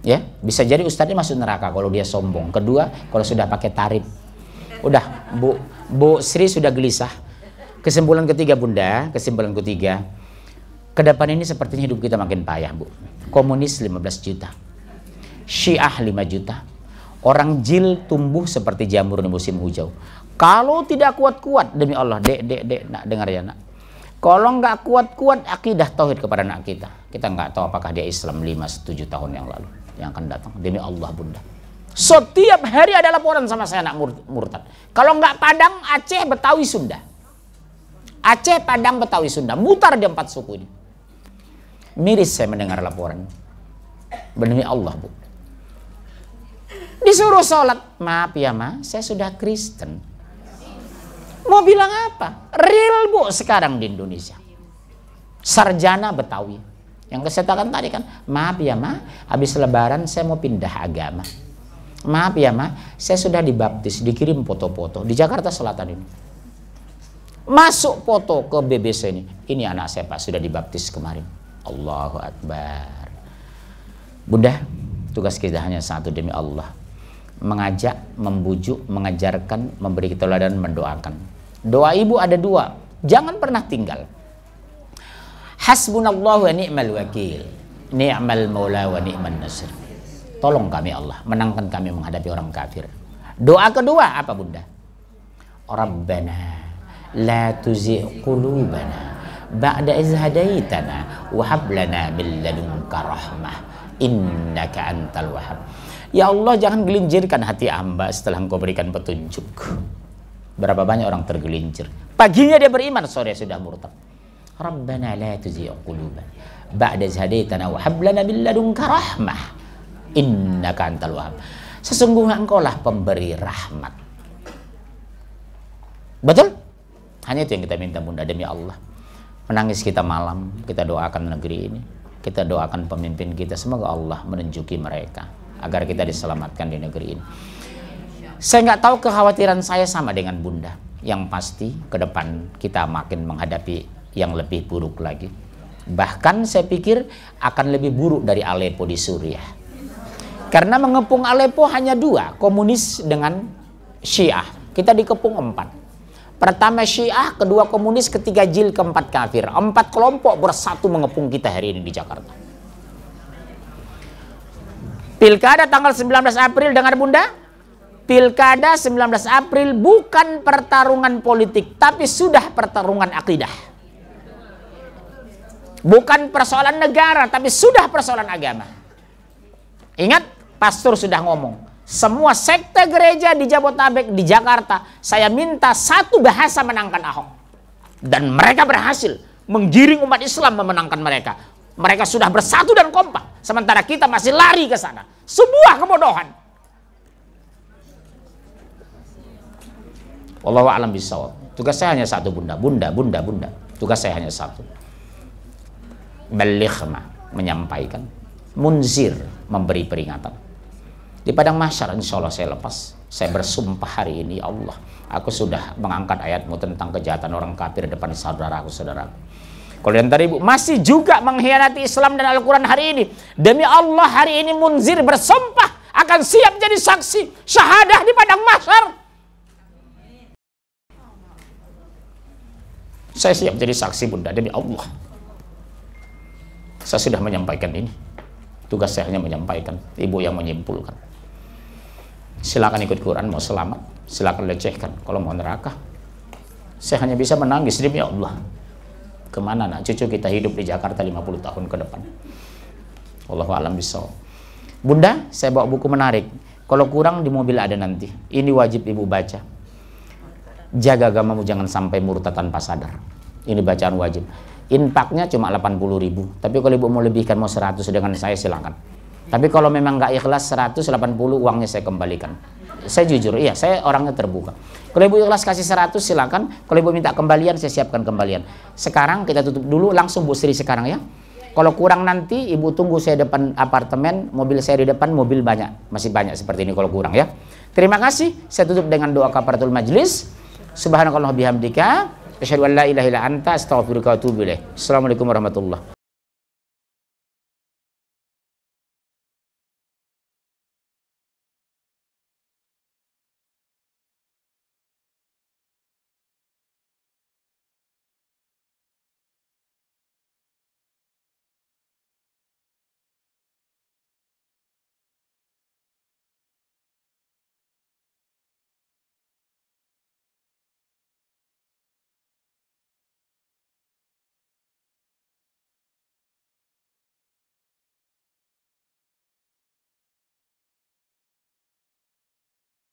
Ya, bisa jadi Ustadnya masuk neraka kalau dia sombong. Kedua, kalau sudah pakai tarif. Udah, Bu Bu Sri sudah gelisah. Kesimpulan ketiga, Bunda, kesimpulan ketiga. Kedepan ini sepertinya hidup kita makin payah, Bu. Komunis 15 juta. Syiah 5 juta. Orang jil tumbuh seperti jamur di musim hujau. Kalau tidak kuat-kuat demi Allah, dek dek dek nak dengar ya nak. Kalau nggak kuat-kuat akidah tauhid kepada anak kita, kita nggak tahu apakah dia Islam 5-7 tahun yang lalu yang akan datang demi Allah bunda. Setiap hari ada laporan sama saya anak murtad. Kalau nggak Padang, Aceh, Betawi, Sunda. Aceh, Padang, Betawi, Sunda. Mutar di empat suku ini. Miris saya mendengar laporan. Demi Allah, Bu. Disuruh sholat. Maaf ya, Ma. Saya sudah Kristen. Mau bilang apa? Real bu sekarang di Indonesia. Sarjana Betawi. Yang kesetakan tadi kan, maaf ya ma, habis lebaran saya mau pindah agama. Maaf ya ma, saya sudah dibaptis, dikirim foto-foto di Jakarta Selatan ini. Masuk foto ke BBC ini. Ini anak saya pak, sudah dibaptis kemarin. Allahu Akbar. Bunda, tugas kita hanya satu demi Allah. Mengajak, membujuk, mengajarkan, memberi kita mendoakan. Doa ibu ada dua. Jangan pernah tinggal. Hasbunallah wa ni'mal wakil. Ni'mal maula wa ni'mal nasir. Tolong kami Allah, menangkan kami menghadapi orang kafir. Doa kedua apa Bunda? Rabbana la tuzi' qulubana ba'da iz hadaitana wa hab lana min ladunka rahmah innaka antal wahhab. Ya Allah jangan gelincirkan hati hamba setelah engkau berikan petunjuk. Berapa banyak orang tergelincir. Paginya dia beriman, sore sudah murtad. Rabbana la tuzigh quluban ba'da idh hadaitana wa hab lana rahmah innaka antal wahhab. Sesungguhnya engkaulah pemberi rahmat. Betul? Hanya itu yang kita minta Bunda demi Allah. Menangis kita malam, kita doakan negeri ini. Kita doakan pemimpin kita, semoga Allah menunjuki mereka agar kita diselamatkan di negeri ini. Saya nggak tahu kekhawatiran saya sama dengan Bunda. Yang pasti ke depan kita makin menghadapi yang lebih buruk lagi. Bahkan saya pikir akan lebih buruk dari Aleppo di Suriah. Karena mengepung Aleppo hanya dua, komunis dengan Syiah. Kita dikepung empat. Pertama Syiah, kedua komunis, ketiga jil, keempat kafir. Empat kelompok bersatu mengepung kita hari ini di Jakarta. Pilkada tanggal 19 April dengar Bunda? Pilkada 19 April bukan pertarungan politik, tapi sudah pertarungan akidah. Bukan persoalan negara, tapi sudah persoalan agama. Ingat, pastor sudah ngomong. Semua sekte gereja di Jabotabek, di Jakarta, saya minta satu bahasa menangkan Ahok. Dan mereka berhasil menggiring umat Islam memenangkan mereka. Mereka sudah bersatu dan kompak, sementara kita masih lari ke sana. Sebuah kebodohan. Wallahu a'lam bisawab. Tugas saya hanya satu bunda, bunda, bunda, bunda. Tugas saya hanya satu. Balighma, menyampaikan. Munzir, memberi peringatan. Di padang masyar, insya Allah saya lepas. Saya bersumpah hari ini, ya Allah, aku sudah mengangkat ayatmu tentang kejahatan orang kafir depan saudara aku Kalau yang tadi ibu masih juga mengkhianati Islam dan Al-Quran hari ini. Demi Allah hari ini munzir bersumpah akan siap jadi saksi syahadah di padang masyar. Saya siap jadi saksi bunda demi Allah. Saya sudah menyampaikan ini. Tugas saya hanya menyampaikan, ibu yang menyimpulkan. Silakan ikut Quran mau selamat, silakan lecehkan. Kalau mau neraka, saya hanya bisa menangis demi Allah. Kemana nak cucu kita hidup di Jakarta 50 tahun ke depan? Allah alam bisa. Bunda, saya bawa buku menarik. Kalau kurang di mobil ada nanti. Ini wajib ibu baca jaga agamamu jangan sampai murtad tanpa sadar ini bacaan wajib impaknya cuma 80 ribu tapi kalau ibu mau lebihkan mau 100 dengan saya silakan tapi kalau memang nggak ikhlas 180 uangnya saya kembalikan saya jujur iya saya orangnya terbuka kalau ibu ikhlas kasih 100 silakan kalau ibu minta kembalian saya siapkan kembalian sekarang kita tutup dulu langsung Bu Sri sekarang ya kalau kurang nanti ibu tunggu saya depan apartemen, mobil saya di depan, mobil banyak, masih banyak seperti ini kalau kurang ya. Terima kasih, saya tutup dengan doa kapartul majelis. Subhanakallah bihamdika. Asyhadu an la ilaha illa anta astaghfiruka wa atubu ilaih. Assalamualaikum warahmatullahi